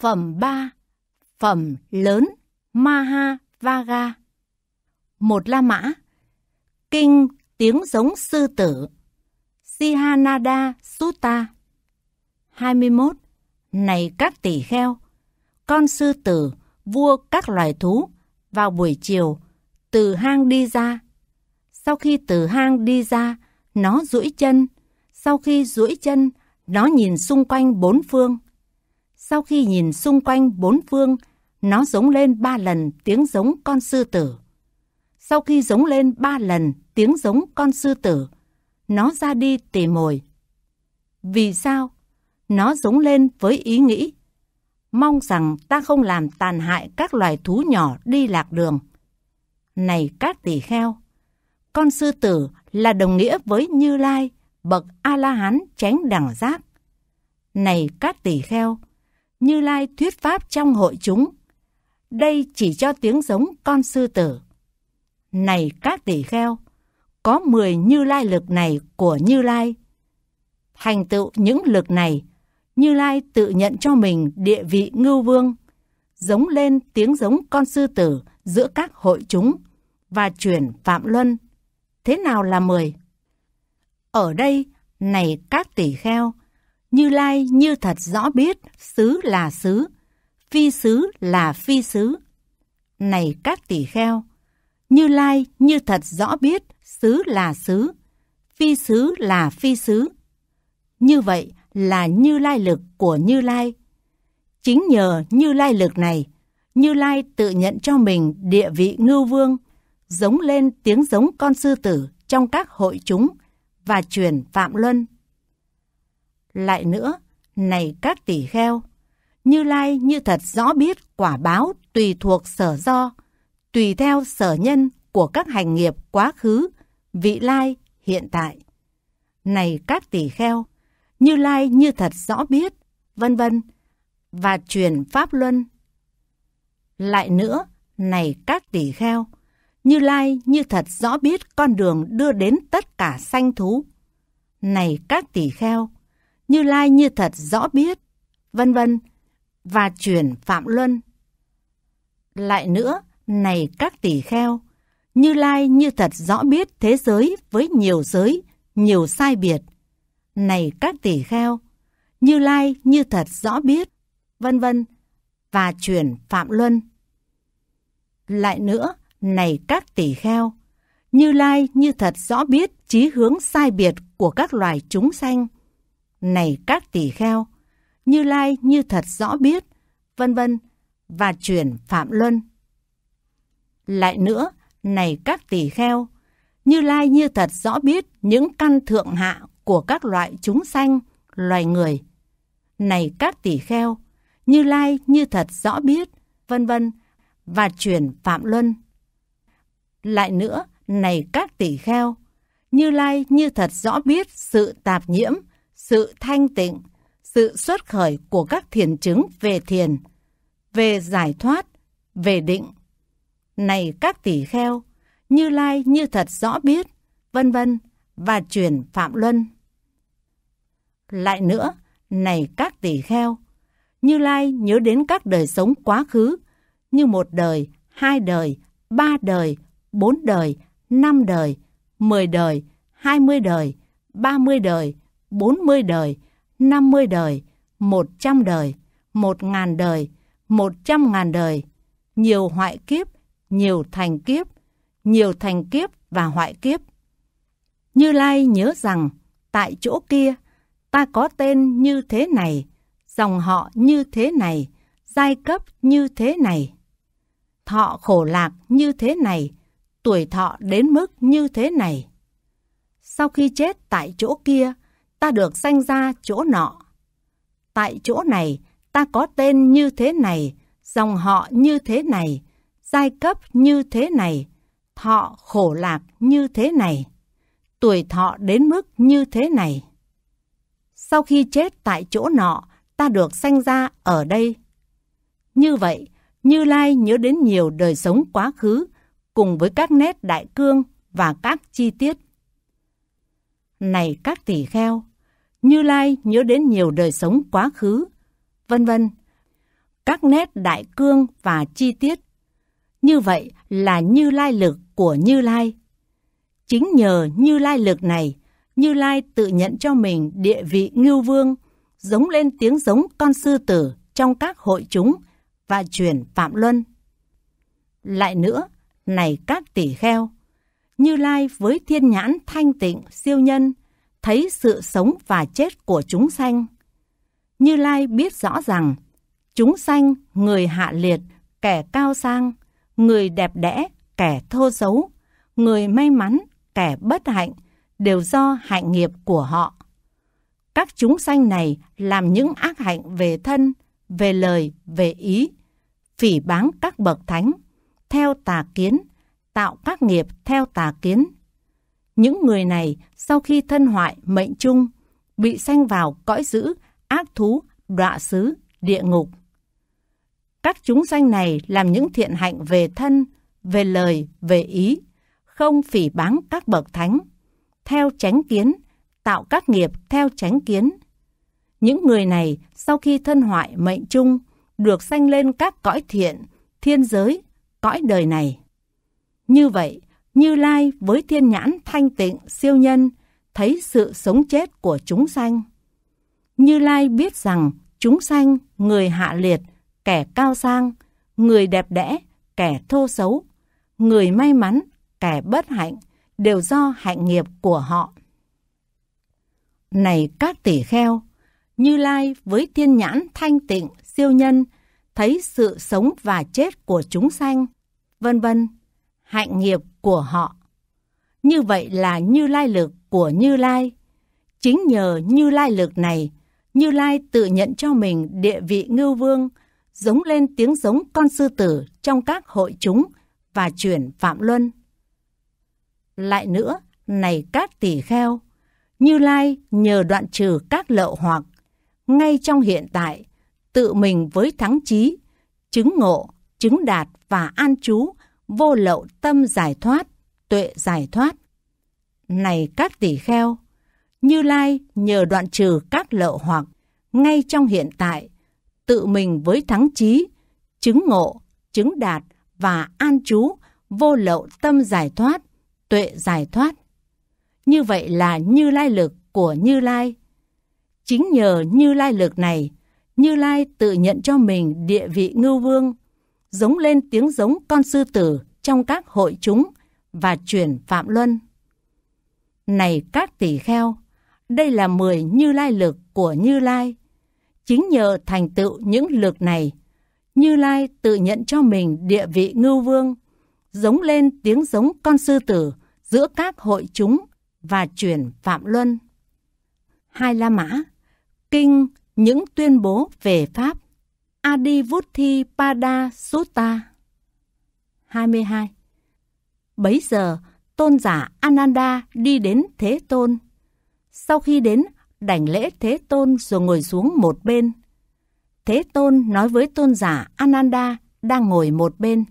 Phẩm 3 Phẩm lớn Maha Vaga Một La Mã Kinh Tiếng giống sư tử Sihanada Sutta 21 Này các tỷ kheo Con sư tử vua các loài thú vào buổi chiều từ hang đi ra sau khi từ hang đi ra nó duỗi chân sau khi duỗi chân nó nhìn xung quanh bốn phương sau khi nhìn xung quanh bốn phương, nó giống lên ba lần tiếng giống con sư tử. Sau khi giống lên ba lần tiếng giống con sư tử, nó ra đi tìm mồi. Vì sao? Nó giống lên với ý nghĩ. Mong rằng ta không làm tàn hại các loài thú nhỏ đi lạc đường. Này các tỷ kheo, con sư tử là đồng nghĩa với Như Lai, bậc A-la-hán tránh đẳng giác. Này các tỷ kheo, như Lai thuyết pháp trong hội chúng. Đây chỉ cho tiếng giống con sư tử. Này các tỷ kheo, có 10 Như Lai lực này của Như Lai. Thành tựu những lực này, Như Lai tự nhận cho mình địa vị ngưu vương, giống lên tiếng giống con sư tử giữa các hội chúng và chuyển Phạm Luân. Thế nào là 10? Ở đây, này các tỷ kheo, như Lai như thật rõ biết, xứ là xứ, phi xứ là phi xứ. Này các tỷ kheo, Như Lai như thật rõ biết, xứ là xứ, phi xứ là phi xứ. Như vậy là Như Lai lực của Như Lai. Chính nhờ Như Lai lực này, Như Lai tự nhận cho mình địa vị ngưu vương, giống lên tiếng giống con sư tử trong các hội chúng và truyền Phạm Luân lại nữa, này các tỷ kheo, Như Lai như thật rõ biết quả báo tùy thuộc sở do, tùy theo sở nhân của các hành nghiệp quá khứ, vị lai, hiện tại. Này các tỷ kheo, Như Lai như thật rõ biết, vân vân, và truyền pháp luân. Lại nữa, này các tỷ kheo, Như Lai như thật rõ biết con đường đưa đến tất cả sanh thú. Này các tỷ kheo, như Lai như thật rõ biết, vân vân và chuyển Phạm Luân. Lại nữa, này các tỷ kheo, Như Lai như thật rõ biết thế giới với nhiều giới, nhiều sai biệt. Này các tỷ kheo, Như Lai như thật rõ biết, vân vân và chuyển Phạm Luân. Lại nữa, này các tỷ kheo, Như Lai như thật rõ biết trí hướng sai biệt của các loài chúng sanh này các tỷ kheo, Như Lai như thật rõ biết, vân vân và chuyển Phạm Luân. Lại nữa, này các tỷ kheo, Như Lai như thật rõ biết những căn thượng hạ của các loại chúng sanh, loài người. Này các tỷ kheo, Như Lai như thật rõ biết, vân vân và chuyển Phạm Luân. Lại nữa, này các tỷ kheo, Như Lai như thật rõ biết sự tạp nhiễm sự thanh tịnh, sự xuất khởi của các thiền chứng về thiền, về giải thoát, về định. Này các tỷ kheo, Như Lai như thật rõ biết, vân vân và truyền Phạm Luân. Lại nữa, này các tỷ kheo, Như Lai nhớ đến các đời sống quá khứ, như một đời, hai đời, ba đời, bốn đời, năm đời, mười đời, hai mươi đời, ba mươi đời, 40 đời, 50 đời, 100 đời, 1.000 đời, 100.000 đời, nhiều hoại kiếp, nhiều thành kiếp, nhiều thành kiếp và hoại kiếp. Như Lai nhớ rằng, tại chỗ kia, ta có tên như thế này, dòng họ như thế này, giai cấp như thế này. Thọ khổ lạc như thế này, tuổi thọ đến mức như thế này. Sau khi chết tại chỗ kia, ta được sanh ra chỗ nọ. Tại chỗ này, ta có tên như thế này, dòng họ như thế này, giai cấp như thế này, thọ khổ lạc như thế này, tuổi thọ đến mức như thế này. Sau khi chết tại chỗ nọ, ta được sanh ra ở đây. Như vậy, Như Lai nhớ đến nhiều đời sống quá khứ, cùng với các nét đại cương và các chi tiết. Này các tỷ kheo, như Lai nhớ đến nhiều đời sống quá khứ, vân vân. Các nét đại cương và chi tiết. Như vậy là Như Lai lực của Như Lai. Chính nhờ Như Lai lực này, Như Lai tự nhận cho mình địa vị ngưu vương, giống lên tiếng giống con sư tử trong các hội chúng và truyền Phạm Luân. Lại nữa, này các tỷ kheo, Như Lai với thiên nhãn thanh tịnh siêu nhân, thấy sự sống và chết của chúng sanh. Như Lai biết rõ rằng, chúng sanh người hạ liệt, kẻ cao sang, người đẹp đẽ, kẻ thô xấu, người may mắn, kẻ bất hạnh đều do hạnh nghiệp của họ. Các chúng sanh này làm những ác hạnh về thân, về lời, về ý, phỉ báng các bậc thánh, theo tà kiến, tạo các nghiệp theo tà kiến, những người này sau khi thân hoại mệnh chung, bị sanh vào cõi dữ, ác thú, đọa xứ, địa ngục. Các chúng sanh này làm những thiện hạnh về thân, về lời, về ý, không phỉ báng các bậc thánh, theo chánh kiến, tạo các nghiệp theo chánh kiến. Những người này sau khi thân hoại mệnh chung, được sanh lên các cõi thiện, thiên giới, cõi đời này. Như vậy, như Lai với thiên nhãn thanh tịnh siêu nhân, thấy sự sống chết của chúng sanh. Như Lai biết rằng chúng sanh, người hạ liệt, kẻ cao sang, người đẹp đẽ, kẻ thô xấu, người may mắn, kẻ bất hạnh, đều do hạnh nghiệp của họ. Này các tỷ kheo, Như Lai với thiên nhãn thanh tịnh, siêu nhân, thấy sự sống và chết của chúng sanh, vân vân. Hạnh nghiệp của họ. Như vậy là Như Lai lực của Như Lai. Chính nhờ Như Lai lực này, Như Lai tự nhận cho mình địa vị ngưu vương, giống lên tiếng giống con sư tử trong các hội chúng và chuyển Phạm Luân. Lại nữa, này các tỷ kheo, Như Lai nhờ đoạn trừ các lậu hoặc, ngay trong hiện tại, tự mình với thắng trí, chứng ngộ, chứng đạt và an trú vô lậu tâm giải thoát, tuệ giải thoát. Này các tỷ kheo, Như Lai nhờ đoạn trừ các lậu hoặc, ngay trong hiện tại, tự mình với thắng trí, chứng ngộ, chứng đạt và an trú vô lậu tâm giải thoát, tuệ giải thoát. Như vậy là Như Lai lực của Như Lai. Chính nhờ Như Lai lực này, Như Lai tự nhận cho mình địa vị ngưu vương giống lên tiếng giống con sư tử trong các hội chúng và truyền Phạm Luân. Này các tỷ kheo, đây là 10 như lai lực của Như Lai. Chính nhờ thành tựu những lực này, Như Lai tự nhận cho mình địa vị ngưu vương, giống lên tiếng giống con sư tử giữa các hội chúng và truyền Phạm Luân. Hai La Mã, Kinh những tuyên bố về Pháp. Adivuthi Pada Sutta 22 Bấy giờ, tôn giả Ananda đi đến Thế Tôn. Sau khi đến, đảnh lễ Thế Tôn rồi ngồi xuống một bên. Thế Tôn nói với tôn giả Ananda đang ngồi một bên.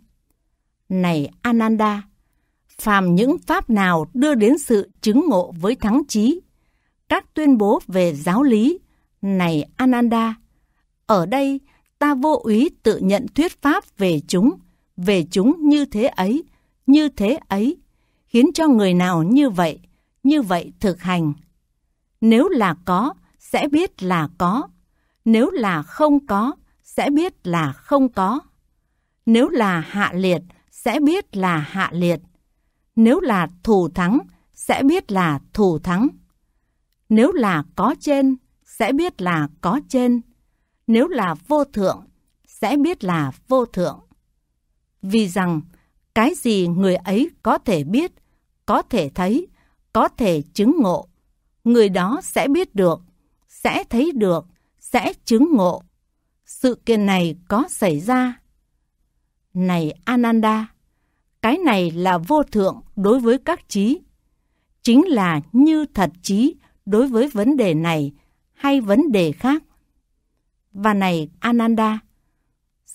Này Ananda, phàm những pháp nào đưa đến sự chứng ngộ với thắng trí, các tuyên bố về giáo lý, này Ananda, ở đây ta vô ý tự nhận thuyết pháp về chúng, về chúng như thế ấy, như thế ấy, khiến cho người nào như vậy, như vậy thực hành. Nếu là có, sẽ biết là có. Nếu là không có, sẽ biết là không có. Nếu là hạ liệt, sẽ biết là hạ liệt. Nếu là thủ thắng, sẽ biết là thủ thắng. Nếu là có trên, sẽ biết là có trên nếu là vô thượng, sẽ biết là vô thượng. Vì rằng, cái gì người ấy có thể biết, có thể thấy, có thể chứng ngộ, người đó sẽ biết được, sẽ thấy được, sẽ chứng ngộ. Sự kiện này có xảy ra. Này Ananda, cái này là vô thượng đối với các trí. Chính là như thật trí đối với vấn đề này hay vấn đề khác và này Ananda.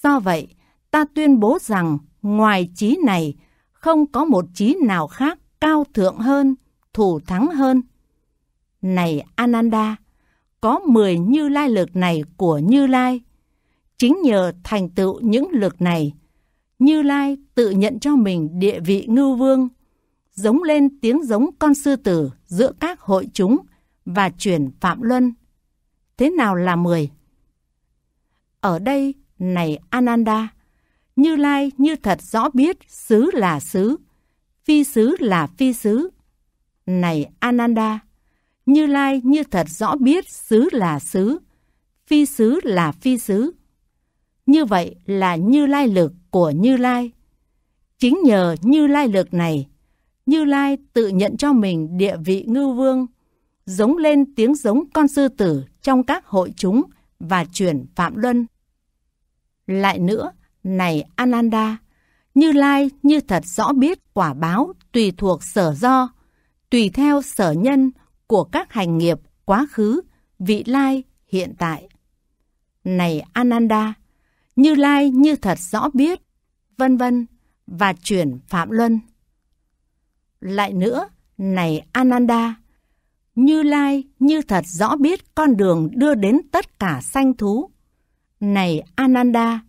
Do vậy, ta tuyên bố rằng ngoài trí này không có một trí nào khác cao thượng hơn, thủ thắng hơn. Này Ananda, có 10 như lai lực này của như lai. Chính nhờ thành tựu những lực này, như lai tự nhận cho mình địa vị ngưu vương, giống lên tiếng giống con sư tử giữa các hội chúng và chuyển Phạm Luân. Thế nào là 10? Ở đây, này Ananda, Như Lai như thật rõ biết xứ là xứ, phi xứ là phi xứ. Này Ananda, Như Lai như thật rõ biết xứ là xứ, phi xứ là phi xứ. Như vậy là Như Lai lực của Như Lai. Chính nhờ Như Lai lực này, Như Lai tự nhận cho mình địa vị ngư vương, giống lên tiếng giống con sư tử trong các hội chúng và chuyển Phạm Luân. Lại nữa, này Ananda, Như Lai như thật rõ biết quả báo tùy thuộc sở do, tùy theo sở nhân của các hành nghiệp quá khứ, vị lai, hiện tại. Này Ananda, Như Lai như thật rõ biết, vân vân và chuyển Phạm Luân. Lại nữa, này Ananda, Như Lai như thật rõ biết con đường đưa đến tất cả sanh thú này Ananda,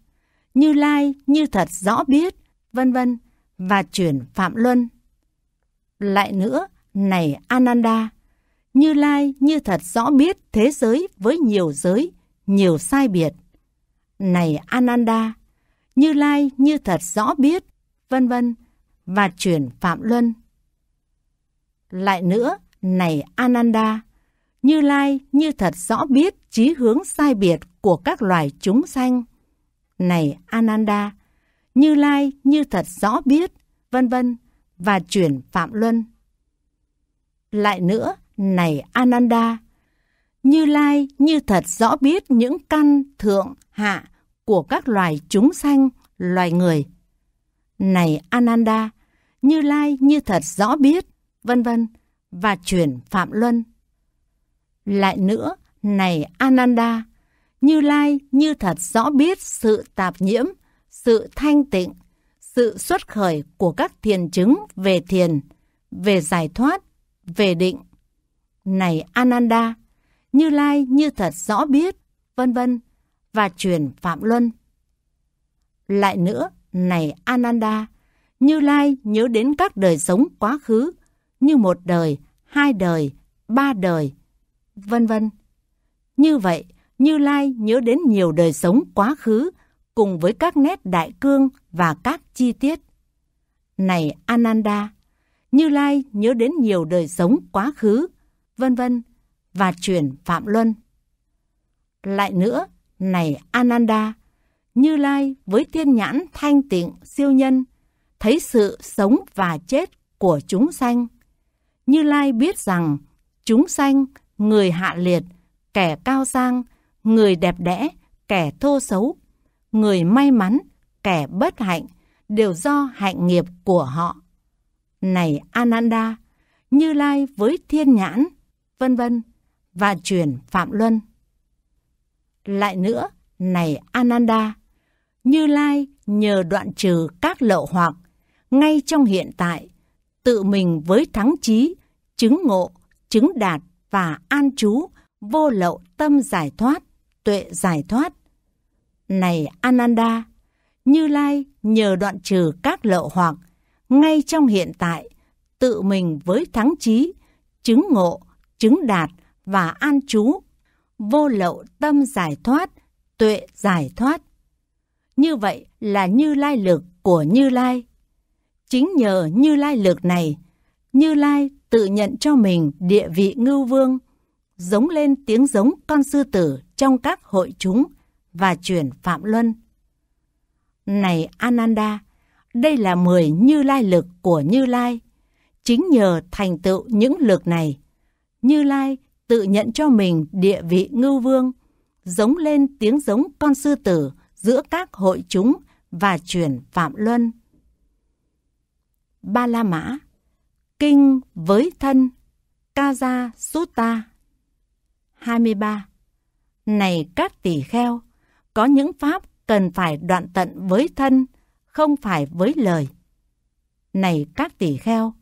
Như Lai như thật rõ biết, vân vân và chuyển Phạm Luân. Lại nữa, này Ananda, Như Lai như thật rõ biết thế giới với nhiều giới, nhiều sai biệt. Này Ananda, Như Lai như thật rõ biết, vân vân và chuyển Phạm Luân. Lại nữa, này Ananda, như Lai như thật rõ biết trí hướng sai biệt của các loài chúng sanh. Này Ananda, Như Lai như thật rõ biết, vân vân và chuyển Phạm Luân. Lại nữa, này Ananda, Như Lai như thật rõ biết những căn thượng hạ của các loài chúng sanh, loài người. Này Ananda, Như Lai như thật rõ biết, vân vân và chuyển Phạm Luân. Lại nữa, này Ananda, Như Lai như thật rõ biết sự tạp nhiễm, sự thanh tịnh, sự xuất khởi của các thiền chứng về thiền, về giải thoát, về định. Này Ananda, Như Lai như thật rõ biết, vân vân và truyền Phạm Luân. Lại nữa, này Ananda, Như Lai nhớ đến các đời sống quá khứ như một đời, hai đời, ba đời, vân vân. Như vậy, Như Lai nhớ đến nhiều đời sống quá khứ cùng với các nét đại cương và các chi tiết. Này Ananda, Như Lai nhớ đến nhiều đời sống quá khứ, vân vân và truyền Phạm Luân. Lại nữa, này Ananda, Như Lai với thiên nhãn thanh tịnh siêu nhân, thấy sự sống và chết của chúng sanh. Như Lai biết rằng chúng sanh người hạ liệt, kẻ cao sang, người đẹp đẽ, kẻ thô xấu, người may mắn, kẻ bất hạnh, đều do hạnh nghiệp của họ. Này Ananda, Như Lai với Thiên Nhãn, vân vân và truyền Phạm Luân. Lại nữa, này Ananda, Như Lai nhờ đoạn trừ các lậu hoặc, ngay trong hiện tại, tự mình với thắng trí, chứng ngộ, chứng đạt và an trú, vô lậu tâm giải thoát, tuệ giải thoát. Này Ananda, Như Lai nhờ đoạn trừ các lậu hoặc, ngay trong hiện tại, tự mình với thắng trí, chứng ngộ, chứng đạt và an trú, vô lậu tâm giải thoát, tuệ giải thoát. Như vậy là Như Lai lực của Như Lai. Chính nhờ Như Lai lực này, Như Lai tự nhận cho mình địa vị ngưu vương, giống lên tiếng giống con sư tử trong các hội chúng và chuyển Phạm Luân. Này Ananda, đây là mười như lai lực của Như Lai. Chính nhờ thành tựu những lực này, Như Lai tự nhận cho mình địa vị ngưu vương, giống lên tiếng giống con sư tử giữa các hội chúng và chuyển Phạm Luân. Ba La Mã Kinh với thân Kaja Sutta 23. Này các tỷ kheo, có những pháp cần phải đoạn tận với thân, không phải với lời. Này các tỷ kheo,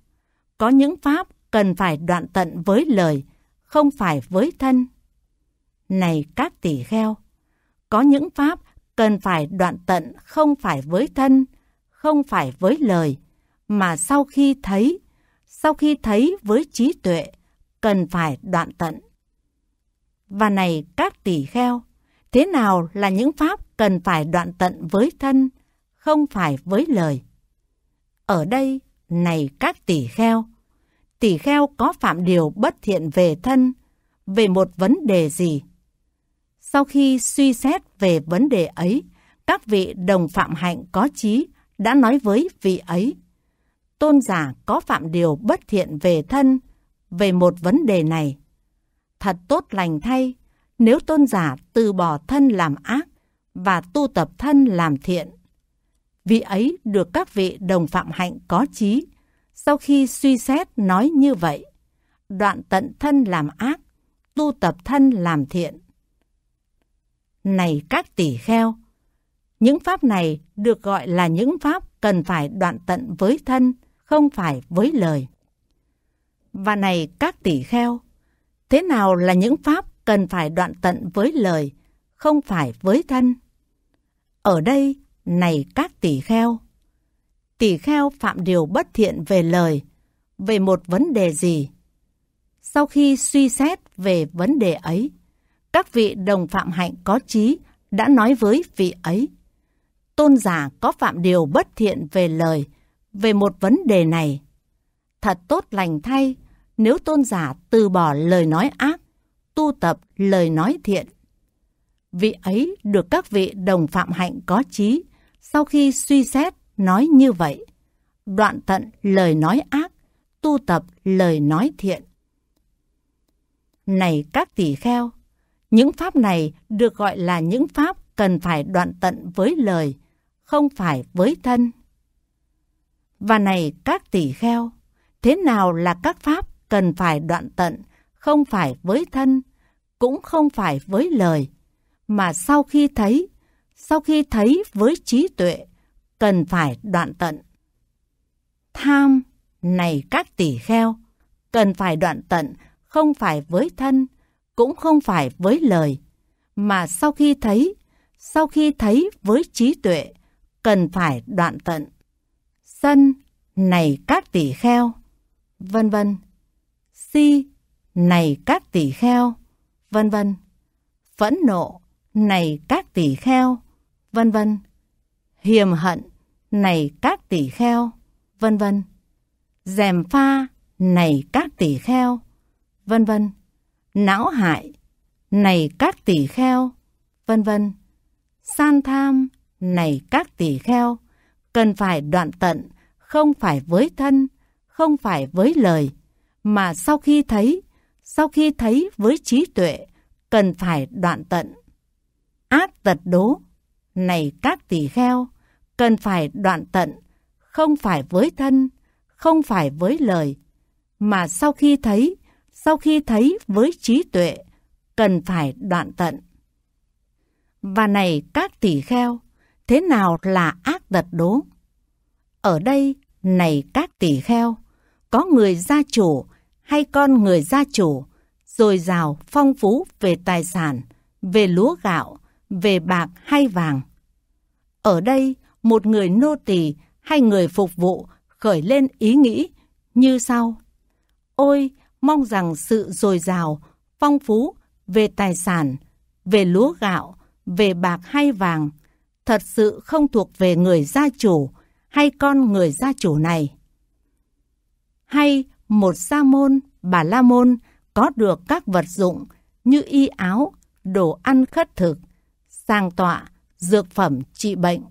có những pháp cần phải đoạn tận với lời, không phải với thân. Này các tỷ kheo, có những pháp cần phải đoạn tận không phải với thân, không phải với lời, mà sau khi thấy sau khi thấy với trí tuệ, cần phải đoạn tận. Và này các tỷ kheo, thế nào là những pháp cần phải đoạn tận với thân, không phải với lời? Ở đây, này các tỷ kheo, tỷ kheo có phạm điều bất thiện về thân, về một vấn đề gì? Sau khi suy xét về vấn đề ấy, các vị đồng phạm hạnh có trí đã nói với vị ấy tôn giả có phạm điều bất thiện về thân, về một vấn đề này. Thật tốt lành thay, nếu tôn giả từ bỏ thân làm ác và tu tập thân làm thiện. Vị ấy được các vị đồng phạm hạnh có trí, sau khi suy xét nói như vậy, đoạn tận thân làm ác, tu tập thân làm thiện. Này các tỷ kheo, những pháp này được gọi là những pháp cần phải đoạn tận với thân, không phải với lời. Và này các tỷ kheo, thế nào là những pháp cần phải đoạn tận với lời, không phải với thân? Ở đây, này các tỷ kheo, tỷ kheo phạm điều bất thiện về lời, về một vấn đề gì? Sau khi suy xét về vấn đề ấy, các vị đồng phạm hạnh có trí đã nói với vị ấy. Tôn giả có phạm điều bất thiện về lời, về một vấn đề này. Thật tốt lành thay nếu tôn giả từ bỏ lời nói ác, tu tập lời nói thiện. Vị ấy được các vị đồng phạm hạnh có trí sau khi suy xét nói như vậy. Đoạn tận lời nói ác, tu tập lời nói thiện. Này các tỷ kheo, những pháp này được gọi là những pháp cần phải đoạn tận với lời, không phải với thân. Và này các tỷ kheo, thế nào là các pháp cần phải đoạn tận, không phải với thân, cũng không phải với lời, mà sau khi thấy, sau khi thấy với trí tuệ, cần phải đoạn tận. Tham, này các tỷ kheo, cần phải đoạn tận, không phải với thân, cũng không phải với lời, mà sau khi thấy, sau khi thấy với trí tuệ, cần phải đoạn tận. Sân, này các tỷ kheo, vân vân. Si, này các tỷ kheo, vân vân. Phẫn nộ, này các tỷ kheo, vân vân. Hiềm hận, này các tỷ kheo, vân vân. Dèm pha, này các tỷ kheo, vân vân. Não hại, này các tỷ kheo, vân vân. San tham, này các tỷ kheo, cần phải đoạn tận, không phải với thân, không phải với lời, mà sau khi thấy, sau khi thấy với trí tuệ, cần phải đoạn tận. Ác tật đố, này các tỷ kheo, cần phải đoạn tận, không phải với thân, không phải với lời, mà sau khi thấy, sau khi thấy với trí tuệ, cần phải đoạn tận. Và này các tỷ kheo, thế nào là ác tật đố? Ở đây, này các tỷ kheo, có người gia chủ hay con người gia chủ, dồi dào phong phú về tài sản, về lúa gạo, về bạc hay vàng. Ở đây, một người nô tỳ hay người phục vụ khởi lên ý nghĩ như sau. Ôi, mong rằng sự dồi dào, phong phú về tài sản, về lúa gạo, về bạc hay vàng, thật sự không thuộc về người gia chủ, hay con người gia chủ này. Hay một sa môn, bà la môn có được các vật dụng như y áo, đồ ăn khất thực, sàng tọa, dược phẩm trị bệnh.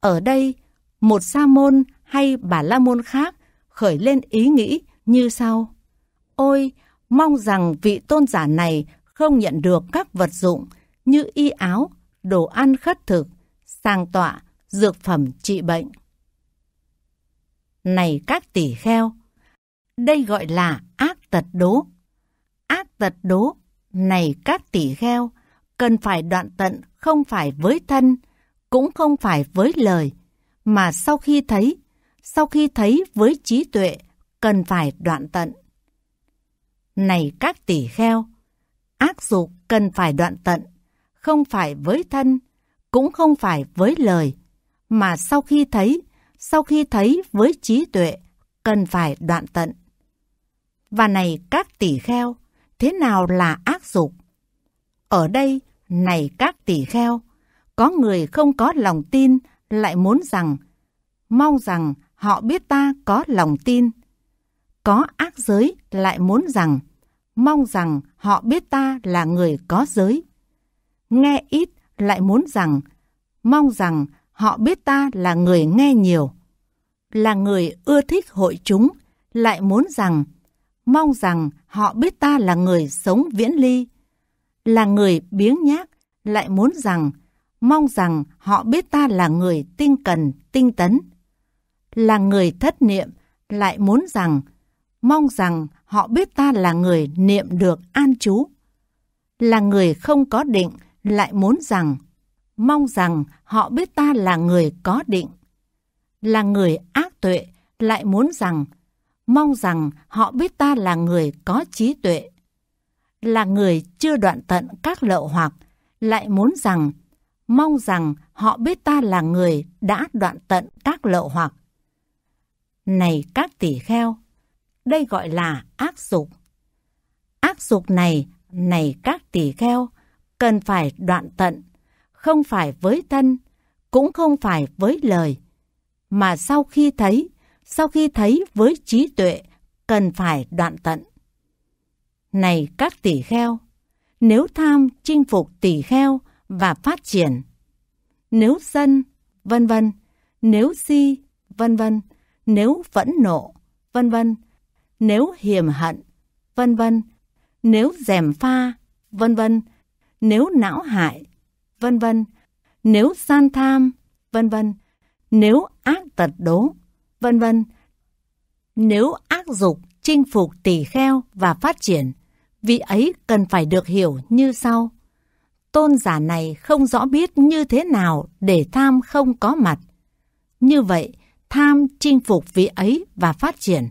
Ở đây, một sa môn hay bà la môn khác khởi lên ý nghĩ như sau. Ôi, mong rằng vị tôn giả này không nhận được các vật dụng như y áo, đồ ăn khất thực, sàng tọa, dược phẩm trị bệnh này các tỷ kheo. Đây gọi là ác tật đố. Ác tật đố, này các tỷ kheo, cần phải đoạn tận không phải với thân, cũng không phải với lời, mà sau khi thấy, sau khi thấy với trí tuệ, cần phải đoạn tận. Này các tỷ kheo, ác dục cần phải đoạn tận, không phải với thân, cũng không phải với lời, mà sau khi thấy, sau khi thấy với trí tuệ, cần phải đoạn tận. Và này các tỷ kheo, thế nào là ác dục? Ở đây, này các tỷ kheo, có người không có lòng tin lại muốn rằng, mong rằng họ biết ta có lòng tin. Có ác giới lại muốn rằng, mong rằng họ biết ta là người có giới. Nghe ít lại muốn rằng, mong rằng Họ biết ta là người nghe nhiều, là người ưa thích hội chúng, lại muốn rằng, mong rằng họ biết ta là người sống viễn ly, là người biếng nhác, lại muốn rằng, mong rằng họ biết ta là người tinh cần, tinh tấn, là người thất niệm, lại muốn rằng, mong rằng họ biết ta là người niệm được an trú, là người không có định, lại muốn rằng, mong rằng họ biết ta là người có định. Là người ác tuệ, lại muốn rằng, mong rằng họ biết ta là người có trí tuệ. Là người chưa đoạn tận các lậu hoặc, lại muốn rằng, mong rằng họ biết ta là người đã đoạn tận các lậu hoặc. Này các tỷ kheo, đây gọi là ác dục. Ác dục này, này các tỷ kheo, cần phải đoạn tận không phải với thân, cũng không phải với lời, mà sau khi thấy, sau khi thấy với trí tuệ, cần phải đoạn tận. Này các tỷ kheo, nếu tham chinh phục tỷ kheo và phát triển, nếu sân vân vân, nếu si, vân vân, nếu phẫn nộ, vân vân, nếu hiềm hận, vân vân, nếu dèm pha, vân vân, nếu não hại, vân vân. Nếu gian tham, vân vân. Nếu ác tật đố, vân vân. Nếu ác dục chinh phục tỳ kheo và phát triển, vị ấy cần phải được hiểu như sau. Tôn giả này không rõ biết như thế nào để tham không có mặt. Như vậy, tham chinh phục vị ấy và phát triển.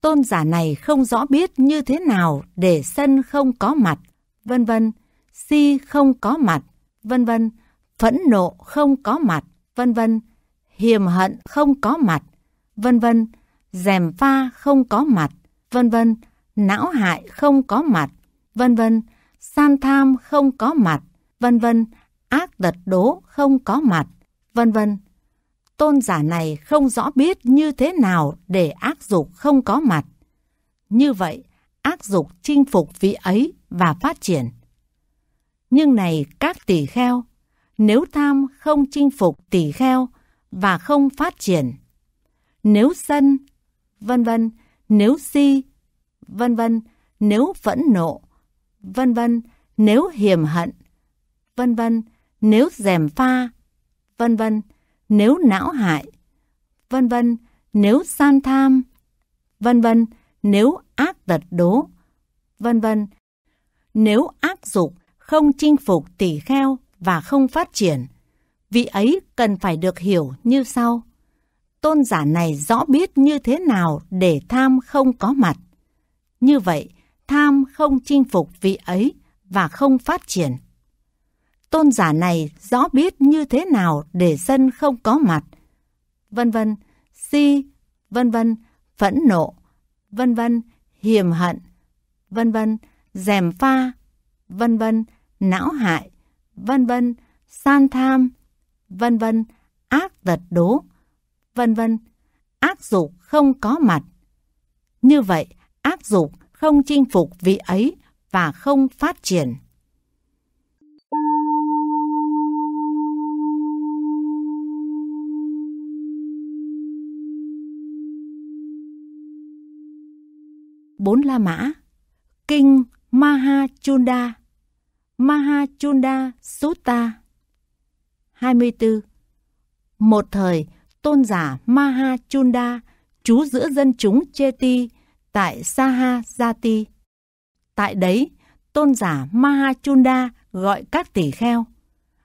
Tôn giả này không rõ biết như thế nào để sân không có mặt, vân vân, si không có mặt, vân vân, phẫn nộ không có mặt, vân vân, hiềm hận không có mặt, vân vân, dèm pha không có mặt, vân vân, não hại không có mặt, vân vân, san tham không có mặt, vân vân, ác tật đố không có mặt, vân vân. Tôn giả này không rõ biết như thế nào để ác dục không có mặt. Như vậy, ác dục chinh phục vị ấy và phát triển. Nhưng này các tỳ kheo, nếu tham không chinh phục tỳ kheo và không phát triển, nếu sân, vân vân, nếu si, vân vân, nếu phẫn nộ, vân vân, nếu hiềm hận, vân vân, nếu dèm pha, vân vân, nếu não hại, vân vân, nếu san tham, vân vân, nếu ác tật đố, vân vân, nếu ác dục không chinh phục tỳ kheo và không phát triển. Vị ấy cần phải được hiểu như sau. Tôn giả này rõ biết như thế nào để tham không có mặt. Như vậy, tham không chinh phục vị ấy và không phát triển. Tôn giả này rõ biết như thế nào để sân không có mặt. Vân vân, si, vân vân, phẫn nộ, vân vân, hiềm hận, vân vân, dèm pha, vân vân, não hại, vân vân, san tham, vân vân, ác tật đố, vân vân, ác dục không có mặt. Như vậy, ác dục không chinh phục vị ấy và không phát triển. Bốn La Mã Kinh Maha Chunda Mahachunda Sutta 24. Một thời, tôn giả Mahachunda trú giữa dân chúng Cheti tại Saha Jati. Tại đấy, tôn giả Mahachunda gọi các tỷ kheo.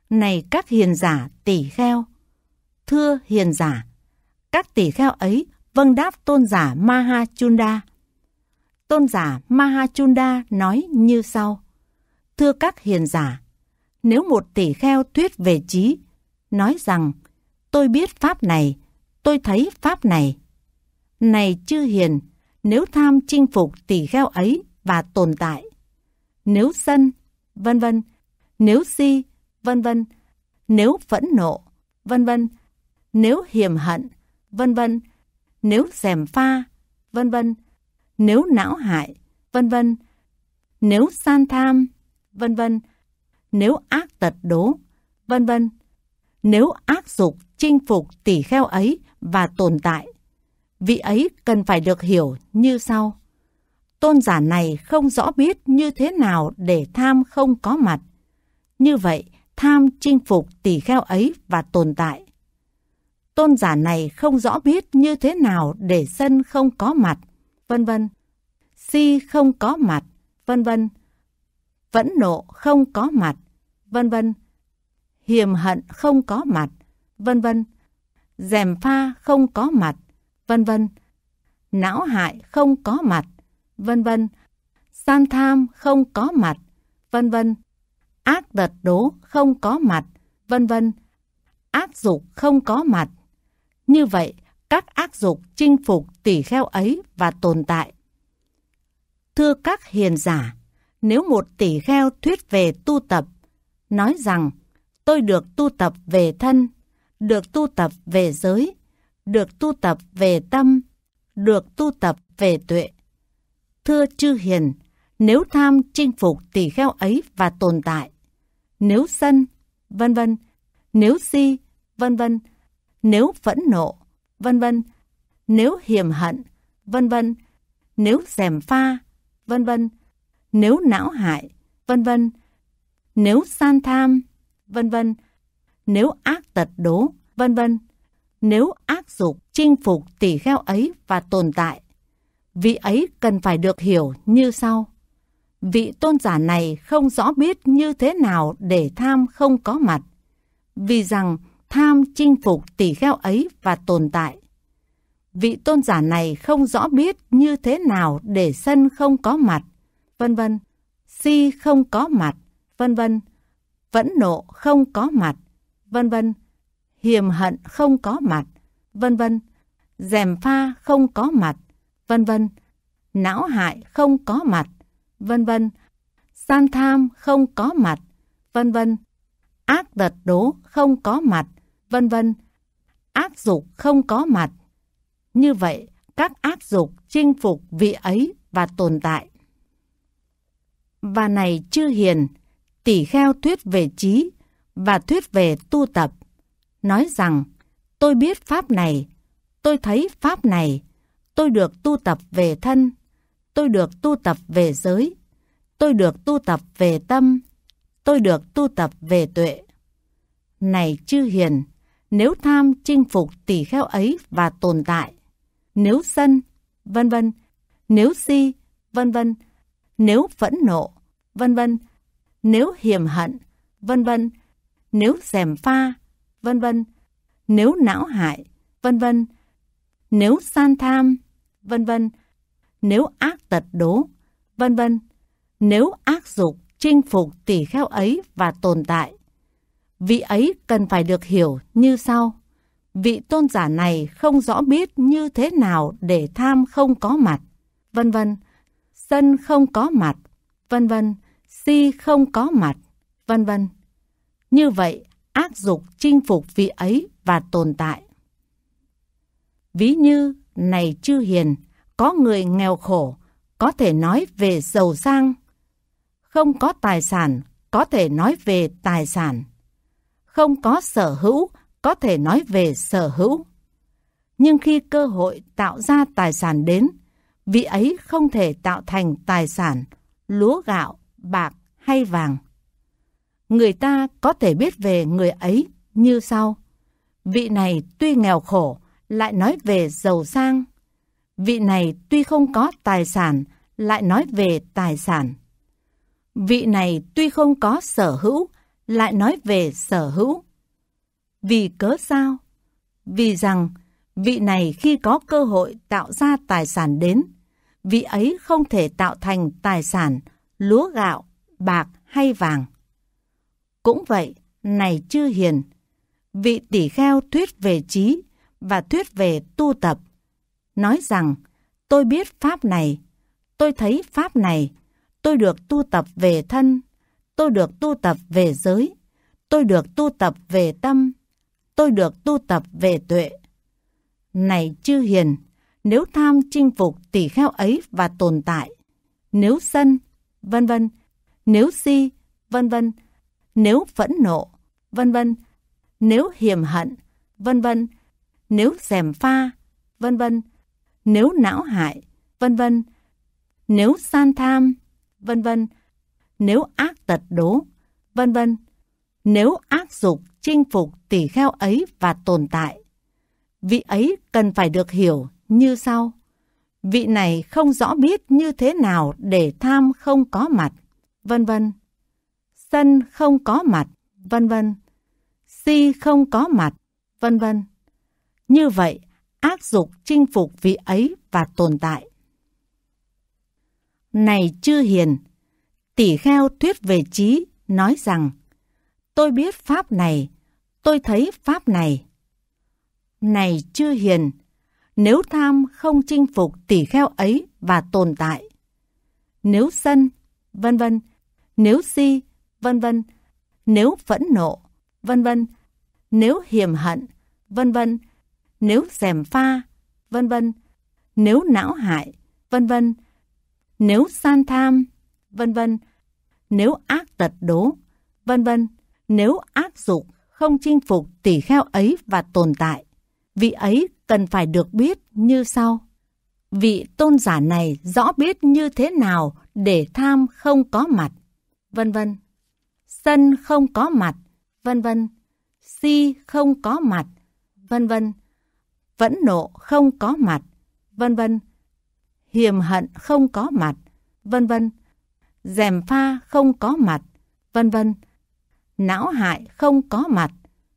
Này các hiền giả tỷ kheo! Thưa hiền giả! Các tỷ kheo ấy vâng đáp tôn giả Mahachunda. Tôn giả Mahachunda nói như sau thưa các hiền giả, nếu một tỷ kheo thuyết về trí, nói rằng tôi biết pháp này, tôi thấy pháp này. Này chư hiền, nếu tham chinh phục tỷ kheo ấy và tồn tại, nếu sân, vân vân, nếu si, vân vân, nếu phẫn nộ, vân vân, nếu hiềm hận, vân vân, nếu dèm pha, vân vân, nếu não hại, vân vân, nếu san tham, vân vân. Nếu ác tật đố, vân vân. Nếu ác dục chinh phục tỷ kheo ấy và tồn tại, vị ấy cần phải được hiểu như sau. Tôn giả này không rõ biết như thế nào để tham không có mặt. Như vậy, tham chinh phục tỷ kheo ấy và tồn tại. Tôn giả này không rõ biết như thế nào để sân không có mặt, vân vân. Si không có mặt, vân vân. Vẫn nộ không có mặt, vân vân. Hiềm hận không có mặt, vân vân. Dèm pha không có mặt, vân vân. Não hại không có mặt, vân vân. San tham không có mặt, vân vân. Ác tật đố không có mặt, vân vân. Ác dục không có mặt. Như vậy, các ác dục chinh phục tỷ kheo ấy và tồn tại. Thưa các hiền giả, nếu một tỷ kheo thuyết về tu tập, nói rằng tôi được tu tập về thân, được tu tập về giới, được tu tập về tâm, được tu tập về tuệ. Thưa chư hiền, nếu tham chinh phục tỷ kheo ấy và tồn tại, nếu sân, vân vân, nếu si, vân vân, nếu phẫn nộ, vân vân, nếu hiềm hận, vân vân, nếu gièm pha, vân vân, nếu não hại, vân vân, nếu san tham, vân vân, nếu ác tật đố, vân vân, nếu ác dục chinh phục tỷ kheo ấy và tồn tại. Vị ấy cần phải được hiểu như sau. Vị tôn giả này không rõ biết như thế nào để tham không có mặt, vì rằng tham chinh phục tỷ kheo ấy và tồn tại. Vị tôn giả này không rõ biết như thế nào để sân không có mặt, vân vân, si không có mặt, vân vân, vẫn nộ không có mặt, vân vân, hiềm hận không có mặt, vân vân, dèm pha không có mặt, vân vân, não hại không có mặt, vân vân, san tham không có mặt, vân vân, ác tật đố không có mặt, vân vân, ác dục không có mặt. Như vậy, các ác dục chinh phục vị ấy và tồn tại và này chư hiền, tỷ kheo thuyết về trí và thuyết về tu tập, nói rằng tôi biết pháp này, tôi thấy pháp này, tôi được tu tập về thân, tôi được tu tập về giới, tôi được tu tập về tâm, tôi được tu tập về tuệ. Này chư hiền, nếu tham chinh phục tỷ kheo ấy và tồn tại, nếu sân, vân vân, nếu si, vân vân, nếu phẫn nộ, vân vân, nếu hiềm hận, vân vân, nếu dèm pha, vân vân, nếu não hại, vân vân, nếu san tham, vân vân, nếu ác tật đố, vân vân, nếu ác dục chinh phục tỷ kheo ấy và tồn tại. Vị ấy cần phải được hiểu như sau. Vị tôn giả này không rõ biết như thế nào để tham không có mặt, vân vân sân không có mặt, vân vân, si không có mặt, vân vân. Như vậy, ác dục chinh phục vị ấy và tồn tại. Ví như, này chư hiền, có người nghèo khổ, có thể nói về giàu sang. Không có tài sản, có thể nói về tài sản. Không có sở hữu, có thể nói về sở hữu. Nhưng khi cơ hội tạo ra tài sản đến, vị ấy không thể tạo thành tài sản, lúa gạo, bạc hay vàng. Người ta có thể biết về người ấy như sau. Vị này tuy nghèo khổ, lại nói về giàu sang. Vị này tuy không có tài sản, lại nói về tài sản. Vị này tuy không có sở hữu, lại nói về sở hữu. Vì cớ sao? Vì rằng vị này khi có cơ hội tạo ra tài sản đến vị ấy không thể tạo thành tài sản, lúa gạo, bạc hay vàng. Cũng vậy, này chư hiền, vị tỷ kheo thuyết về trí và thuyết về tu tập, nói rằng tôi biết pháp này, tôi thấy pháp này, tôi được tu tập về thân, tôi được tu tập về giới, tôi được tu tập về tâm, tôi được tu tập về tuệ. Này chư hiền, nếu tham chinh phục tỷ kheo ấy và tồn tại, nếu sân, vân vân, nếu si, vân vân, nếu phẫn nộ, vân vân, nếu hiềm hận, vân vân, nếu gièm pha, vân vân, nếu não hại, vân vân, nếu san tham, vân vân, nếu ác tật đố, vân vân, nếu ác dục chinh phục tỷ kheo ấy và tồn tại. Vị ấy cần phải được hiểu như sau. Vị này không rõ biết như thế nào để tham không có mặt, vân vân. Sân không có mặt, vân vân. Si không có mặt, vân vân. Như vậy, ác dục chinh phục vị ấy và tồn tại. Này chư hiền, tỷ kheo thuyết về trí, nói rằng, tôi biết pháp này, tôi thấy pháp này. Này chư hiền, nếu tham không chinh phục tỷ kheo ấy và tồn tại. Nếu sân, vân vân. Nếu si, vân vân. Nếu phẫn nộ, vân vân. Nếu hiềm hận, vân vân. Nếu xèm pha, vân vân. Nếu não hại, vân vân. Nếu san tham, vân vân. Nếu ác tật đố, vân vân. Nếu ác dục không chinh phục tỷ kheo ấy và tồn tại, vị ấy cần phải được biết như sau. Vị tôn giả này rõ biết như thế nào để tham không có mặt, vân vân. Sân không có mặt, vân vân. Si không có mặt, vân vân. Vẫn nộ không có mặt, vân vân. Hiềm hận không có mặt, vân vân. Dèm pha không có mặt, vân vân. Não hại không có mặt,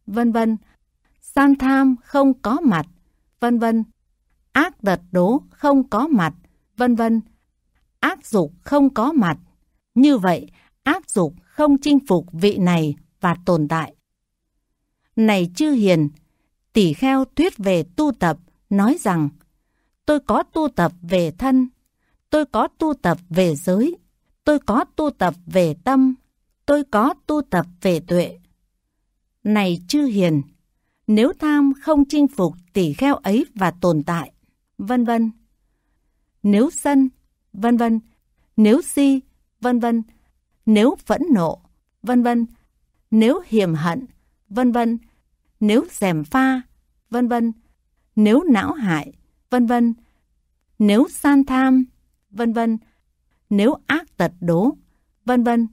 vân vân. San tham không có mặt, vân vân. Ác tật đố không có mặt, vân vân. Ác dục không có mặt. Như vậy, ác dục không chinh phục vị này và tồn tại. Này chư hiền, tỷ kheo thuyết về tu tập, nói rằng tôi có tu tập về thân, tôi có tu tập về giới, tôi có tu tập về tâm, tôi có tu tập về tuệ. Này chư hiền, nếu tham không chinh phục tỷ kheo ấy và tồn tại, vân vân. Nếu sân, vân vân. Nếu si, vân vân. Nếu phẫn nộ, vân vân. Nếu hiềm hận, vân vân. Nếu dèm pha, vân vân. Nếu não hại, vân vân. Nếu san tham, vân vân. Nếu ác tật đố, vân vân.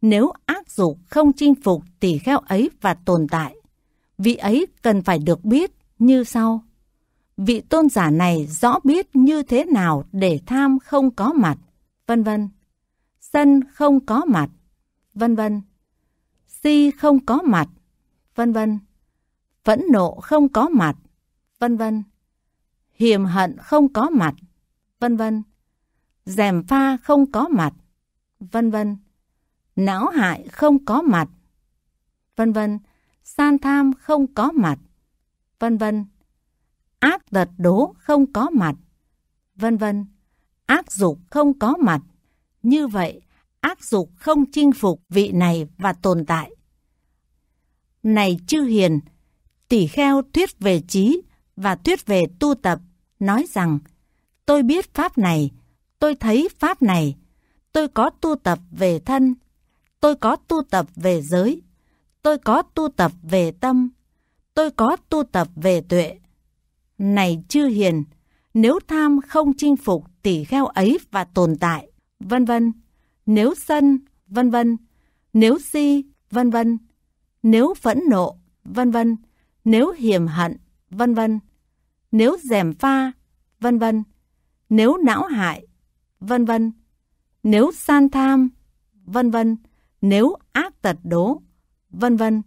Nếu ác dục không chinh phục tỷ kheo ấy và tồn tại, vị ấy cần phải được biết như sau. Vị tôn giả này rõ biết như thế nào để tham không có mặt, vân vân. Sân không có mặt, vân vân. Si không có mặt, vân vân. Phẫn nộ không có mặt, vân vân. Hiềm hận không có mặt, vân vân. Dèm pha không có mặt, vân vân. Não hại không có mặt, vân vân san tham không có mặt, vân vân. Ác tật đố không có mặt, vân vân. Ác dục không có mặt. Như vậy, ác dục không chinh phục vị này và tồn tại. Này chư hiền, tỷ kheo thuyết về trí và thuyết về tu tập, nói rằng, tôi biết pháp này, tôi thấy pháp này, tôi có tu tập về thân, tôi có tu tập về giới, tôi có tu tập về tâm, tôi có tu tập về tuệ. Này chư hiền, nếu tham không chinh phục tỷ kheo ấy và tồn tại, vân vân, nếu sân, vân vân, nếu si, vân vân, nếu phẫn nộ, vân vân, nếu hiềm hận, vân vân, nếu dèm pha, vân vân, nếu não hại, vân vân, nếu san tham, vân vân, nếu ác tật đố, vân vân.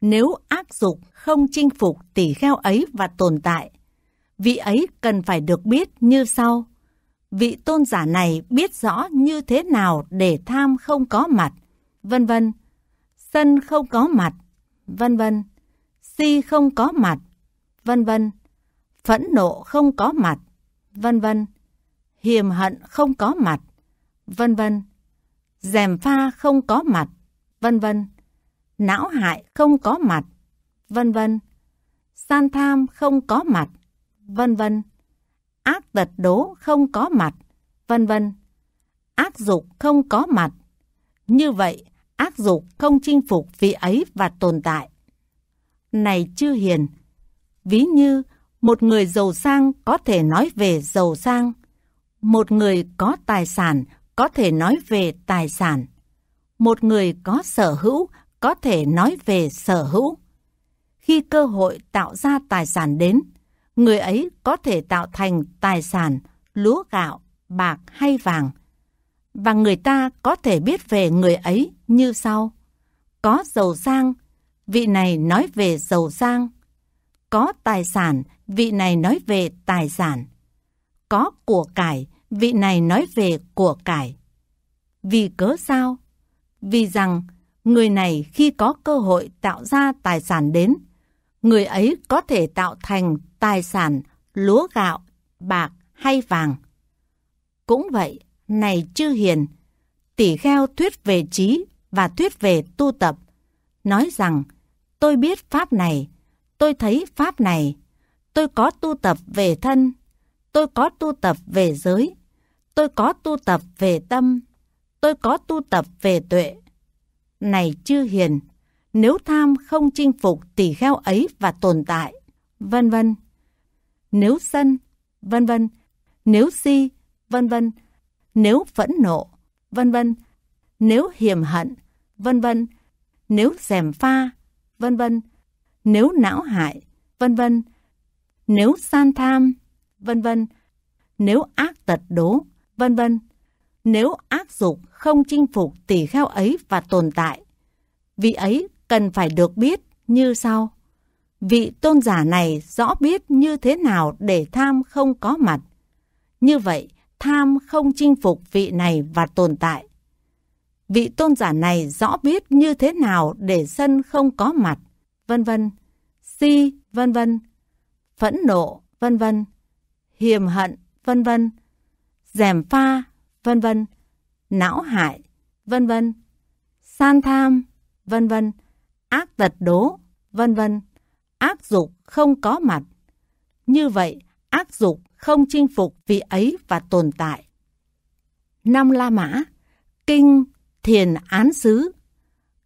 Nếu ác dục không chinh phục tỷ kheo ấy và tồn tại, vị ấy cần phải được biết như sau. Vị tôn giả này biết rõ như thế nào để tham không có mặt, vân vân. Sân không có mặt, vân vân. Si không có mặt, vân vân. Phẫn nộ không có mặt, vân vân. Hiềm hận không có mặt, vân vân. Dèm pha không có mặt, vân vân não hại không có mặt, vân vân. San tham không có mặt, vân vân. Ác tật đố không có mặt, vân vân. Ác dục không có mặt. Như vậy, ác dục không chinh phục vị ấy và tồn tại. Này chư hiền, ví như một người giàu sang có thể nói về giàu sang, một người có tài sản có thể nói về tài sản, một người có sở hữu có thể nói về sở hữu. Khi cơ hội tạo ra tài sản đến, người ấy có thể tạo thành tài sản lúa gạo, bạc hay vàng. Và người ta có thể biết về người ấy như sau. Có giàu sang, vị này nói về giàu sang. Có tài sản, vị này nói về tài sản. Có của cải, vị này nói về của cải. Vì cớ sao? Vì rằng người này khi có cơ hội tạo ra tài sản đến, người ấy có thể tạo thành tài sản lúa gạo, bạc hay vàng. Cũng vậy, này chư hiền, tỷ kheo thuyết về trí và thuyết về tu tập, nói rằng tôi biết pháp này, tôi thấy pháp này, tôi có tu tập về thân, tôi có tu tập về giới, tôi có tu tập về tâm, tôi có tu tập về tuệ này chưa hiền, nếu tham không chinh phục tỷ kheo ấy và tồn tại, vân vân. Nếu sân, vân vân, nếu si, vân vân, nếu phẫn nộ, vân vân, nếu hiềm hận, vân vân, nếu gièm pha, vân vân, nếu não hại, vân vân, nếu san tham, vân vân, nếu ác tật đố, vân vân nếu ác dục không chinh phục tỷ kheo ấy và tồn tại. Vị ấy cần phải được biết như sau. Vị tôn giả này rõ biết như thế nào để tham không có mặt. Như vậy, tham không chinh phục vị này và tồn tại. Vị tôn giả này rõ biết như thế nào để sân không có mặt, vân vân, si, vân vân, phẫn nộ, vân vân, hiềm hận, vân vân, dèm pha, vân vân, não hại, vân vân, san tham, vân vân, ác tật đố, vân vân, ác dục không có mặt. Như vậy, ác dục không chinh phục vị ấy và tồn tại. Năm La Mã, Kinh, Thiền Án Sứ,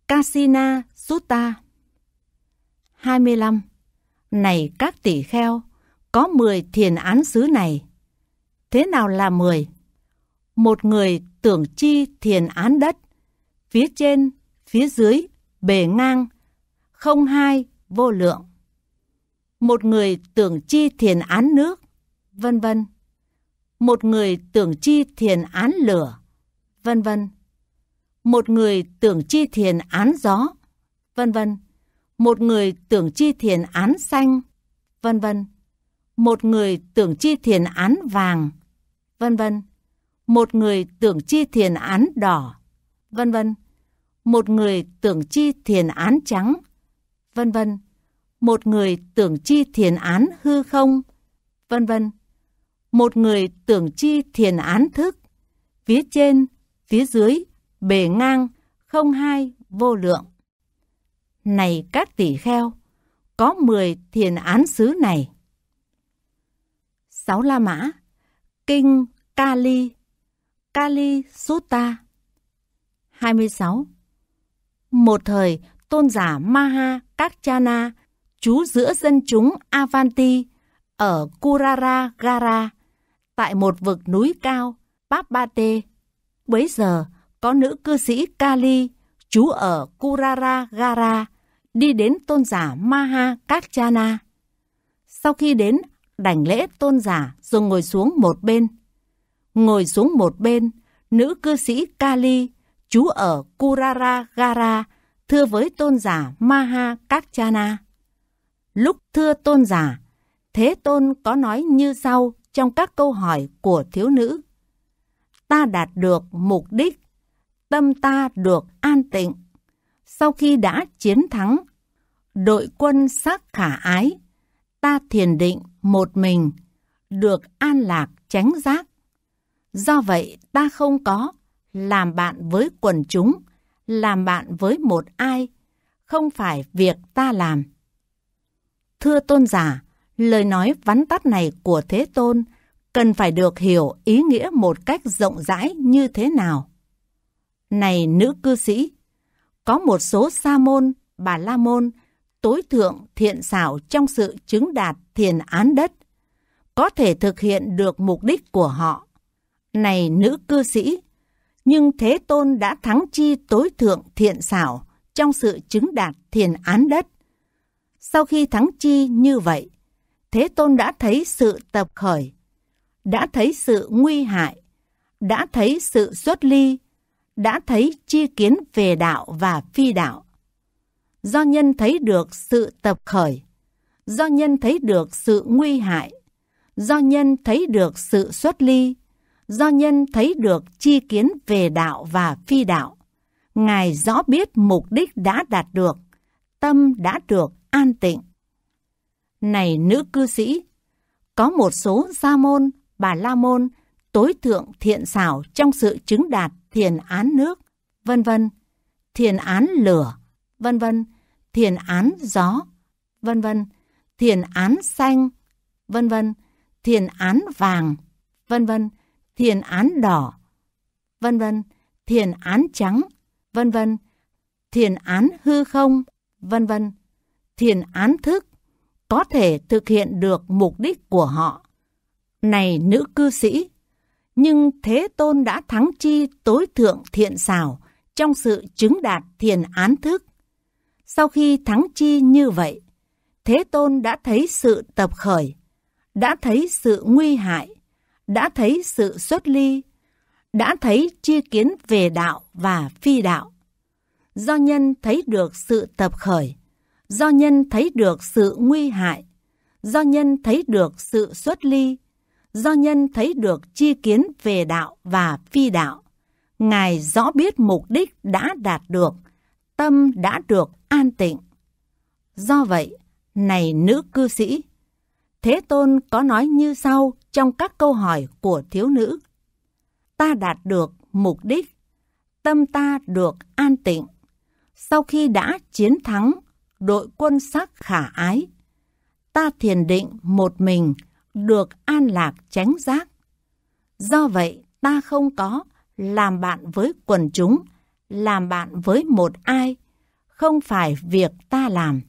Kasina Sutta 25. Này các tỷ kheo, có 10 thiền án xứ này. Thế nào là 10? một người tưởng chi thiền án đất, phía trên, phía dưới, bề ngang, không hai, vô lượng. Một người tưởng chi thiền án nước, vân vân. Một người tưởng chi thiền án lửa, vân vân. Một người tưởng chi thiền án gió, vân vân. Một người tưởng chi thiền án xanh, vân vân. Một người tưởng chi thiền án vàng, vân vân một người tưởng chi thiền án đỏ, vân vân. Một người tưởng chi thiền án trắng, vân vân. Một người tưởng chi thiền án hư không, vân vân. Một người tưởng chi thiền án thức, phía trên, phía dưới, bề ngang, không hai, vô lượng. Này các tỷ kheo, có 10 thiền án xứ này. Sáu La Mã, Kinh Kali Kali Sutta 26. Một thời, tôn giả Maha Kakchana trú giữa dân chúng Avanti ở Kurara Gara tại một vực núi cao Papate. Bấy giờ, có nữ cư sĩ Kali trú ở Kurara Gara đi đến tôn giả Maha Kakchana. Sau khi đến, đảnh lễ tôn giả rồi ngồi xuống một bên – Ngồi xuống một bên, nữ cư sĩ Kali, chú ở Kurara Gara, thưa với tôn giả Maha Kakchana. Lúc thưa tôn giả, Thế Tôn có nói như sau trong các câu hỏi của thiếu nữ. Ta đạt được mục đích, tâm ta được an tịnh. Sau khi đã chiến thắng, đội quân sắc khả ái, ta thiền định một mình, được an lạc tránh giác. Do vậy ta không có làm bạn với quần chúng, làm bạn với một ai, không phải việc ta làm. Thưa tôn giả, lời nói vắn tắt này của Thế Tôn cần phải được hiểu ý nghĩa một cách rộng rãi như thế nào. Này nữ cư sĩ, có một số sa môn, bà la môn, tối thượng thiện xảo trong sự chứng đạt thiền án đất, có thể thực hiện được mục đích của họ này nữ cư sĩ, nhưng Thế Tôn đã thắng chi tối thượng thiện xảo trong sự chứng đạt thiền án đất. Sau khi thắng chi như vậy, Thế Tôn đã thấy sự tập khởi, đã thấy sự nguy hại, đã thấy sự xuất ly, đã thấy chi kiến về đạo và phi đạo. Do nhân thấy được sự tập khởi, do nhân thấy được sự nguy hại, do nhân thấy được sự xuất ly, do nhân thấy được chi kiến về đạo và phi đạo. Ngài rõ biết mục đích đã đạt được, tâm đã được an tịnh. Này nữ cư sĩ, có một số gia môn, bà la môn, tối thượng thiện xảo trong sự chứng đạt thiền án nước, vân vân, thiền án lửa, vân vân, thiền án gió, vân vân, thiền án xanh, vân vân, thiền án vàng, vân vân thiền án đỏ, vân vân, thiền án trắng, vân vân, thiền án hư không, vân vân, thiền án thức có thể thực hiện được mục đích của họ. Này nữ cư sĩ, nhưng Thế Tôn đã thắng chi tối thượng thiện xảo trong sự chứng đạt thiền án thức. Sau khi thắng chi như vậy, Thế Tôn đã thấy sự tập khởi, đã thấy sự nguy hại, đã thấy sự xuất ly, đã thấy chia kiến về đạo và phi đạo. Do nhân thấy được sự tập khởi, do nhân thấy được sự nguy hại, do nhân thấy được sự xuất ly, do nhân thấy được chia kiến về đạo và phi đạo. Ngài rõ biết mục đích đã đạt được, tâm đã được an tịnh. Do vậy, này nữ cư sĩ, Thế Tôn có nói như sau trong các câu hỏi của thiếu nữ. Ta đạt được mục đích, tâm ta được an tịnh. Sau khi đã chiến thắng, đội quân sắc khả ái, ta thiền định một mình, được an lạc tránh giác. Do vậy, ta không có làm bạn với quần chúng, làm bạn với một ai, không phải việc ta làm.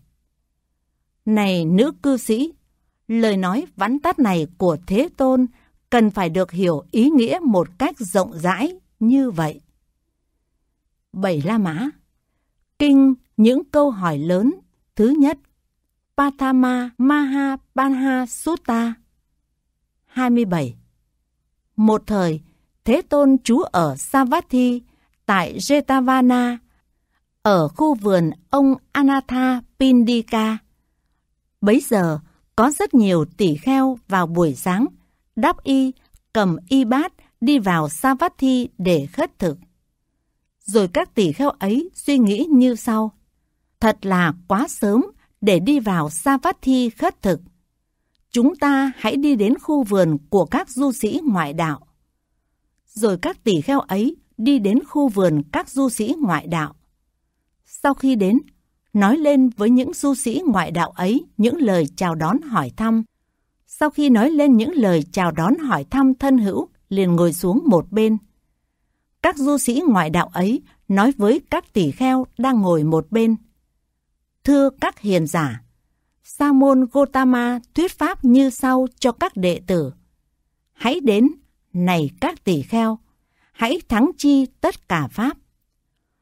Này nữ cư sĩ, lời nói vắn tắt này của Thế Tôn cần phải được hiểu ý nghĩa một cách rộng rãi như vậy. Bảy La Mã Kinh những câu hỏi lớn Thứ nhất Patama Maha Panha Sutta 27 Một thời, Thế Tôn trú ở Savatthi tại Jetavana ở khu vườn ông Anatha Pindika. Bấy giờ, có rất nhiều tỷ kheo vào buổi sáng, đắp y, cầm y bát, đi vào Savatthi để khất thực. Rồi các tỷ kheo ấy suy nghĩ như sau. Thật là quá sớm để đi vào Savatthi khất thực. Chúng ta hãy đi đến khu vườn của các du sĩ ngoại đạo. Rồi các tỷ kheo ấy đi đến khu vườn các du sĩ ngoại đạo. Sau khi đến, nói lên với những du sĩ ngoại đạo ấy những lời chào đón hỏi thăm. Sau khi nói lên những lời chào đón hỏi thăm thân hữu, liền ngồi xuống một bên. Các du sĩ ngoại đạo ấy nói với các tỷ kheo đang ngồi một bên. Thưa các hiền giả, Sa môn Gotama thuyết pháp như sau cho các đệ tử. Hãy đến, này các tỷ kheo, hãy thắng chi tất cả pháp.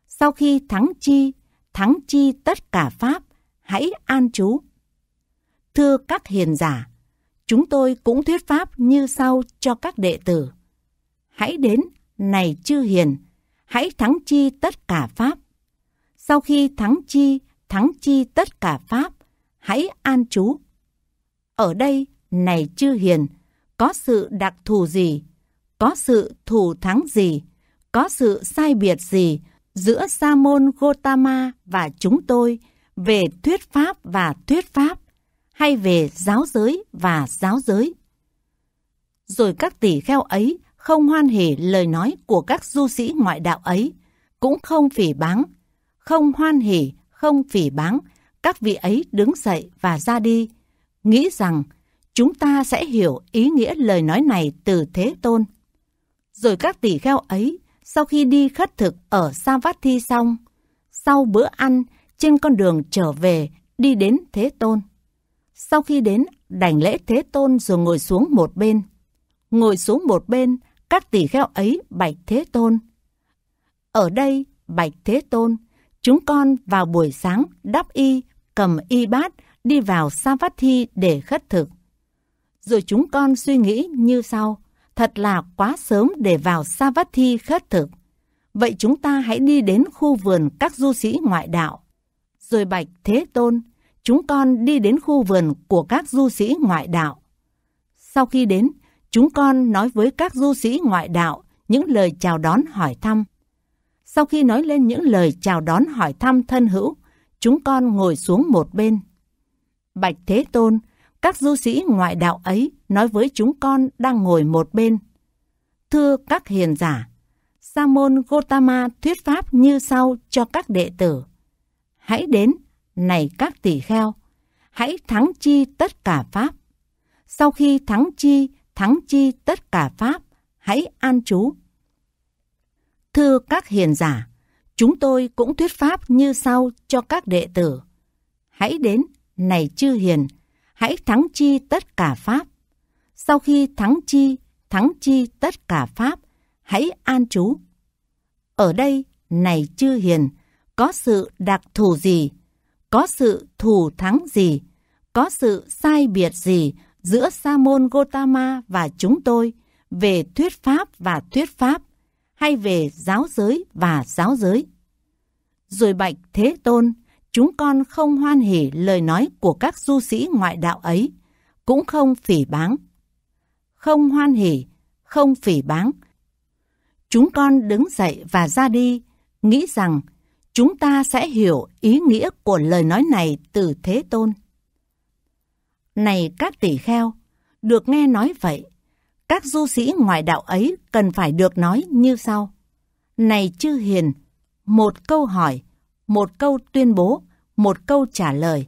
Sau khi thắng chi thắng chi tất cả pháp, hãy an chú Thưa các hiền giả, chúng tôi cũng thuyết pháp như sau cho các đệ tử. Hãy đến, này chư hiền, hãy thắng chi tất cả pháp. Sau khi thắng chi, thắng chi tất cả pháp, hãy an chú Ở đây, này chư hiền, có sự đặc thù gì, có sự thù thắng gì, có sự sai biệt gì giữa Sa môn Gotama và chúng tôi về thuyết pháp và thuyết pháp hay về giáo giới và giáo giới. Rồi các tỷ kheo ấy không hoan hỉ lời nói của các du sĩ ngoại đạo ấy, cũng không phỉ báng, không hoan hỉ, không phỉ báng, các vị ấy đứng dậy và ra đi, nghĩ rằng chúng ta sẽ hiểu ý nghĩa lời nói này từ Thế Tôn. Rồi các tỷ kheo ấy sau khi đi khất thực ở Savatthi xong, sau bữa ăn trên con đường trở về đi đến Thế Tôn. Sau khi đến, đảnh lễ Thế Tôn rồi ngồi xuống một bên. Ngồi xuống một bên, các tỷ kheo ấy bạch Thế Tôn. Ở đây, bạch Thế Tôn, chúng con vào buổi sáng đắp y, cầm y bát, đi vào Savatthi để khất thực. Rồi chúng con suy nghĩ như sau. Thật là quá sớm để vào Savatthi khất thực. Vậy chúng ta hãy đi đến khu vườn các du sĩ ngoại đạo. Rồi Bạch Thế Tôn, chúng con đi đến khu vườn của các du sĩ ngoại đạo. Sau khi đến, chúng con nói với các du sĩ ngoại đạo những lời chào đón hỏi thăm. Sau khi nói lên những lời chào đón hỏi thăm thân hữu, chúng con ngồi xuống một bên. Bạch Thế Tôn, các du sĩ ngoại đạo ấy nói với chúng con đang ngồi một bên. Thưa các hiền giả, Sa môn Gotama thuyết pháp như sau cho các đệ tử. Hãy đến, này các tỷ kheo, hãy thắng chi tất cả pháp. Sau khi thắng chi, thắng chi tất cả pháp, hãy an trú. Thưa các hiền giả, chúng tôi cũng thuyết pháp như sau cho các đệ tử. Hãy đến, này chư hiền, hãy thắng chi tất cả pháp. Sau khi thắng chi, thắng chi tất cả pháp, hãy an trú. Ở đây, này chư hiền, có sự đặc thù gì? Có sự thù thắng gì? Có sự sai biệt gì giữa Sa môn Gotama và chúng tôi về thuyết pháp và thuyết pháp hay về giáo giới và giáo giới? Rồi bạch Thế Tôn, chúng con không hoan hỉ lời nói của các du sĩ ngoại đạo ấy, cũng không phỉ báng. Không hoan hỉ, không phỉ báng. Chúng con đứng dậy và ra đi, nghĩ rằng chúng ta sẽ hiểu ý nghĩa của lời nói này từ Thế Tôn. Này các tỷ kheo, được nghe nói vậy, các du sĩ ngoại đạo ấy cần phải được nói như sau. Này chư hiền, một câu hỏi, một câu tuyên bố, một câu trả lời.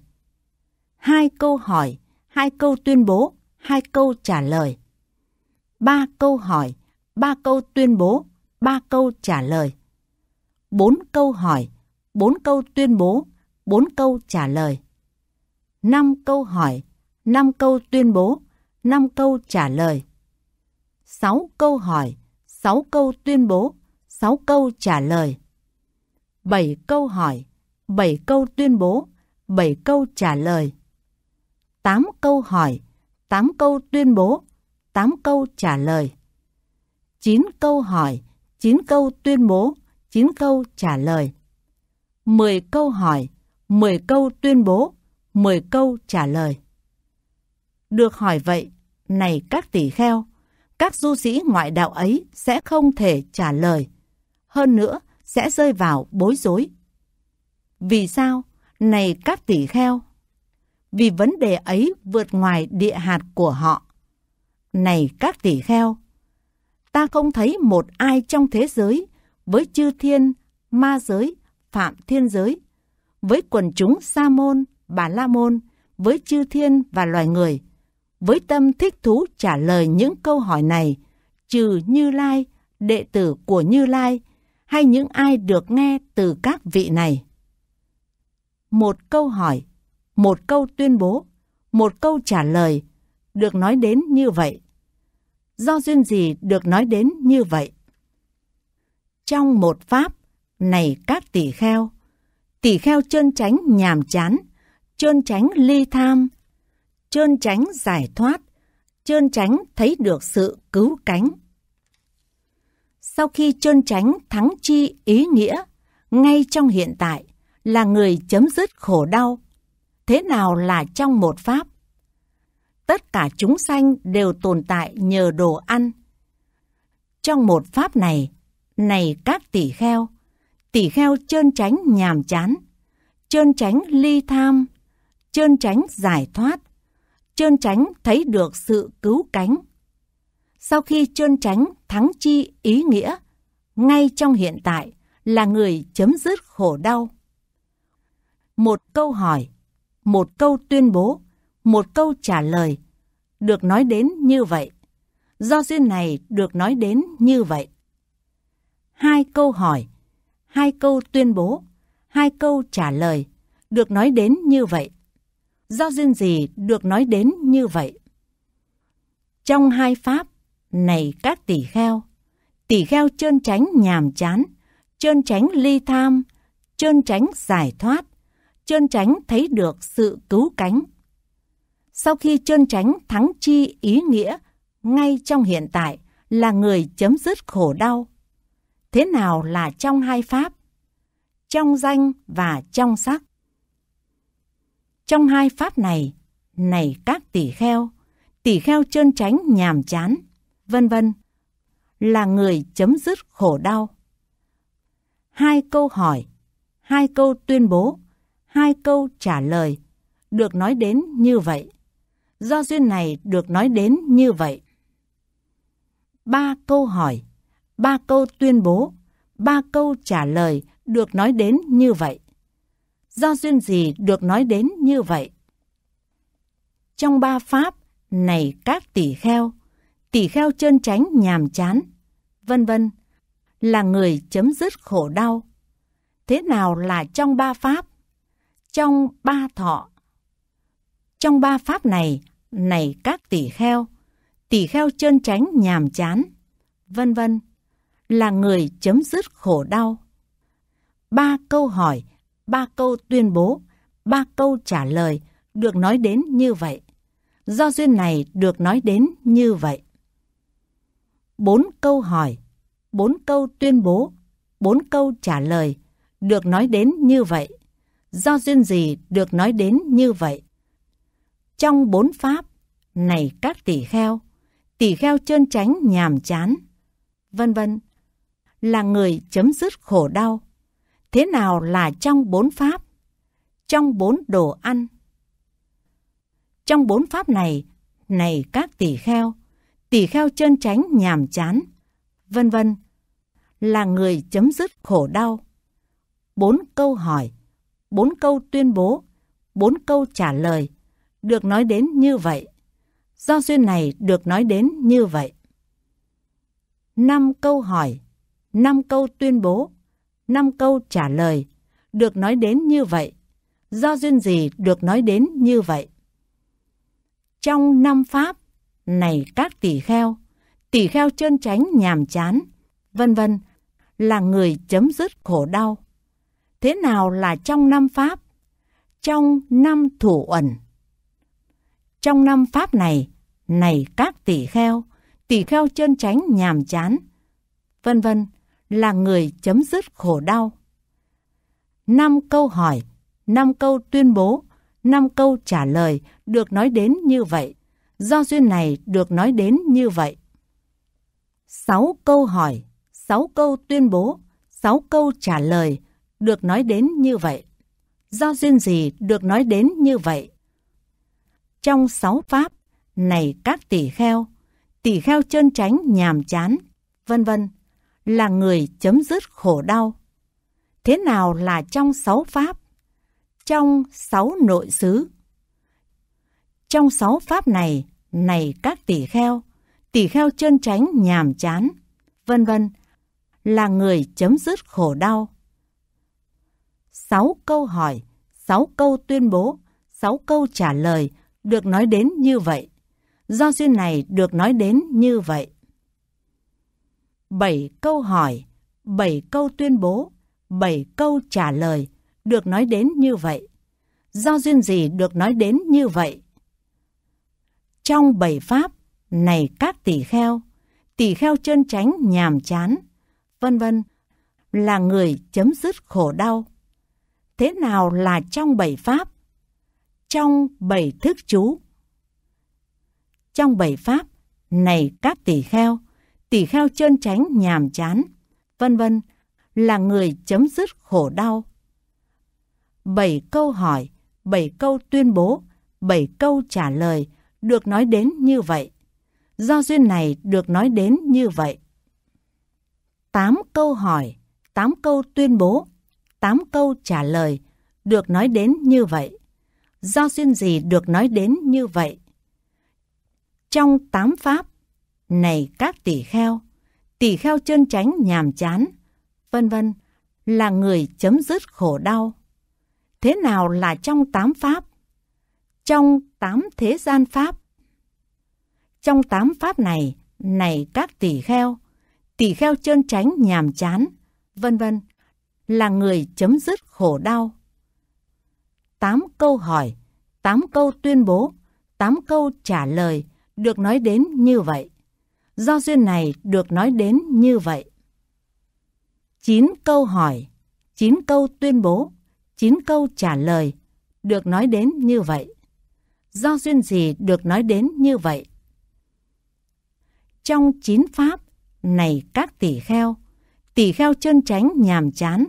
Hai câu hỏi, hai câu tuyên bố, hai câu trả lời. Ba câu hỏi, ba câu tuyên bố, ba câu trả lời. Bốn câu hỏi, bốn câu tuyên bố, bốn câu trả lời. Năm câu hỏi, năm câu tuyên bố, năm câu trả lời. Sáu câu hỏi, sáu câu tuyên bố, sáu câu trả lời. 7 câu hỏi, 7 câu tuyên bố, 7 câu trả lời. 8 câu hỏi, 8 câu tuyên bố, 8 câu trả lời. 9 câu hỏi, 9 câu tuyên bố, 9 câu trả lời. 10 câu hỏi, 10 câu tuyên bố, 10 câu trả lời. Được hỏi vậy, này các tỷ kheo, các du sĩ ngoại đạo ấy sẽ không thể trả lời. Hơn nữa, sẽ rơi vào bối rối. Vì sao? Này các tỷ kheo! Vì vấn đề ấy vượt ngoài địa hạt của họ. Này các tỷ kheo! Ta không thấy một ai trong thế giới với chư thiên, ma giới, phạm thiên giới, với quần chúng sa môn, bà la môn, với chư thiên và loài người, với tâm thích thú trả lời những câu hỏi này, trừ Như Lai, đệ tử của Như Lai, hay những ai được nghe từ các vị này. Một câu hỏi, một câu tuyên bố, một câu trả lời được nói đến như vậy. Do duyên gì được nói đến như vậy? Trong một pháp, này các tỷ kheo, tỷ kheo trơn tránh nhàm chán, trơn tránh ly tham, trơn tránh giải thoát, trơn tránh thấy được sự cứu cánh sau khi trơn tránh thắng chi ý nghĩa, ngay trong hiện tại là người chấm dứt khổ đau. Thế nào là trong một pháp? Tất cả chúng sanh đều tồn tại nhờ đồ ăn. Trong một pháp này, này các tỷ kheo, tỷ kheo trơn tránh nhàm chán, trơn tránh ly tham, trơn tránh giải thoát, trơn tránh thấy được sự cứu cánh. Sau khi trơn tránh thắng chi ý nghĩa ngay trong hiện tại là người chấm dứt khổ đau. Một câu hỏi, một câu tuyên bố, một câu trả lời được nói đến như vậy. Do duyên này được nói đến như vậy. Hai câu hỏi, hai câu tuyên bố, hai câu trả lời được nói đến như vậy. Do duyên gì được nói đến như vậy. Trong hai pháp, này các tỷ kheo, tỷ kheo trơn tránh nhàm chán, trơn tránh ly tham, trơn tránh giải thoát, trơn tránh thấy được sự cứu cánh. Sau khi trơn tránh thắng chi ý nghĩa, ngay trong hiện tại là người chấm dứt khổ đau. Thế nào là trong hai pháp? Trong danh và trong sắc. Trong hai pháp này, này các tỷ kheo, tỷ kheo trơn tránh nhàm chán, vân vân là người chấm dứt khổ đau. Hai câu hỏi, hai câu tuyên bố, hai câu trả lời được nói đến như vậy. Do duyên này được nói đến như vậy. Ba câu hỏi, ba câu tuyên bố, ba câu trả lời được nói đến như vậy. Do duyên gì được nói đến như vậy? Trong ba pháp, này các tỷ kheo, tỷ kheo trơn tránh nhàm chán, vân vân, là người chấm dứt khổ đau. Thế nào là trong ba pháp? Trong ba thọ. Trong ba pháp này, này các tỷ kheo, tỷ kheo trơn tránh nhàm chán, vân vân, là người chấm dứt khổ đau. Ba câu hỏi, ba câu tuyên bố, ba câu trả lời được nói đến như vậy. Do duyên này được nói đến như vậy bốn câu hỏi, bốn câu tuyên bố, bốn câu trả lời được nói đến như vậy. Do duyên gì được nói đến như vậy? Trong bốn pháp, này các tỷ kheo, tỷ kheo trơn tránh nhàm chán, vân vân, là người chấm dứt khổ đau. Thế nào là trong bốn pháp? Trong bốn đồ ăn. Trong bốn pháp này, này các tỷ kheo, tỷ kheo trơn tránh nhàm chán, vân vân, là người chấm dứt khổ đau. Bốn câu hỏi, bốn câu tuyên bố, bốn câu trả lời được nói đến như vậy. Do duyên này được nói đến như vậy. Năm câu hỏi, năm câu tuyên bố, năm câu trả lời được nói đến như vậy. Do duyên gì được nói đến như vậy? Trong năm pháp này các tỷ kheo, tỷ kheo trơn tránh nhàm chán, vân vân, là người chấm dứt khổ đau. Thế nào là trong năm pháp? Trong năm thủ ẩn. Trong năm pháp này, này các tỷ kheo, tỷ kheo trơn tránh nhàm chán, vân vân, là người chấm dứt khổ đau. Năm câu hỏi, năm câu tuyên bố, năm câu trả lời được nói đến như vậy do duyên này được nói đến như vậy. 6 câu hỏi, 6 câu tuyên bố, 6 câu trả lời được nói đến như vậy. Do duyên gì được nói đến như vậy? Trong 6 pháp, này các tỷ kheo, tỷ kheo trơn tránh nhàm chán, vân vân, là người chấm dứt khổ đau. Thế nào là trong 6 pháp? Trong 6 nội xứ trong sáu pháp này, này các tỷ kheo, tỷ kheo trơn tránh nhàm chán, vân vân, là người chấm dứt khổ đau. Sáu câu hỏi, sáu câu tuyên bố, sáu câu trả lời được nói đến như vậy. Do duyên này được nói đến như vậy. Bảy câu hỏi, bảy câu tuyên bố, bảy câu trả lời được nói đến như vậy. Do duyên gì được nói đến như vậy? Trong bảy pháp, này các tỷ kheo, tỷ kheo chân tránh nhàm chán, vân vân, là người chấm dứt khổ đau. Thế nào là trong bảy pháp? Trong bảy thức chú. Trong bảy pháp, này các tỷ kheo, tỷ kheo chân tránh nhàm chán, vân vân, là người chấm dứt khổ đau. Bảy câu hỏi, bảy câu tuyên bố, bảy câu trả lời, được nói đến như vậy. Do duyên này được nói đến như vậy. 8 câu hỏi, 8 câu tuyên bố, 8 câu trả lời được nói đến như vậy. Do duyên gì được nói đến như vậy? Trong 8 pháp, này các tỷ kheo, tỷ kheo chân tránh nhàm chán, vân vân, là người chấm dứt khổ đau. Thế nào là trong 8 pháp? trong tám thế gian pháp. Trong tám pháp này, này các tỷ kheo, tỷ kheo trơn tránh nhàm chán, vân vân, là người chấm dứt khổ đau. Tám câu hỏi, tám câu tuyên bố, tám câu trả lời được nói đến như vậy. Do duyên này được nói đến như vậy. Chín câu hỏi, chín câu tuyên bố, chín câu trả lời được nói đến như vậy do duyên gì được nói đến như vậy? Trong chín pháp, này các tỷ kheo, tỷ kheo chân tránh nhàm chán,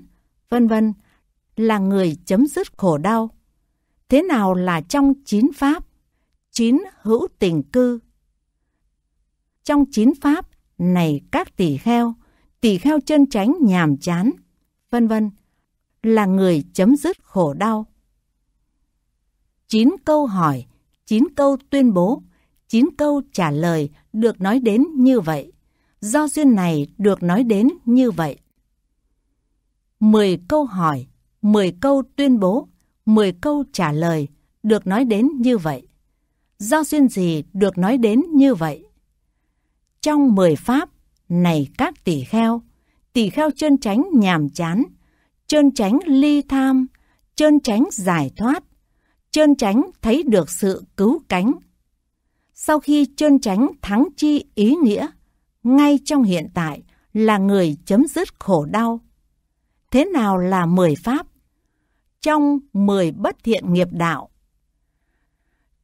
vân vân là người chấm dứt khổ đau. Thế nào là trong chín pháp? Chín hữu tình cư. Trong chín pháp, này các tỷ kheo, tỷ kheo chân tránh nhàm chán, vân vân là người chấm dứt khổ đau. Chín câu hỏi 9 câu tuyên bố, 9 câu trả lời được nói đến như vậy. Do duyên này được nói đến như vậy. 10 câu hỏi, 10 câu tuyên bố, 10 câu trả lời được nói đến như vậy. Do duyên gì được nói đến như vậy? Trong 10 pháp, này các tỷ kheo, tỷ kheo chân tránh nhàm chán, chân tránh ly tham, chân tránh giải thoát, Trơn Tránh thấy được sự cứu cánh. Sau khi Trơn Tránh thắng chi ý nghĩa, ngay trong hiện tại là người chấm dứt khổ đau. Thế nào là mười pháp? Trong mười bất thiện nghiệp đạo.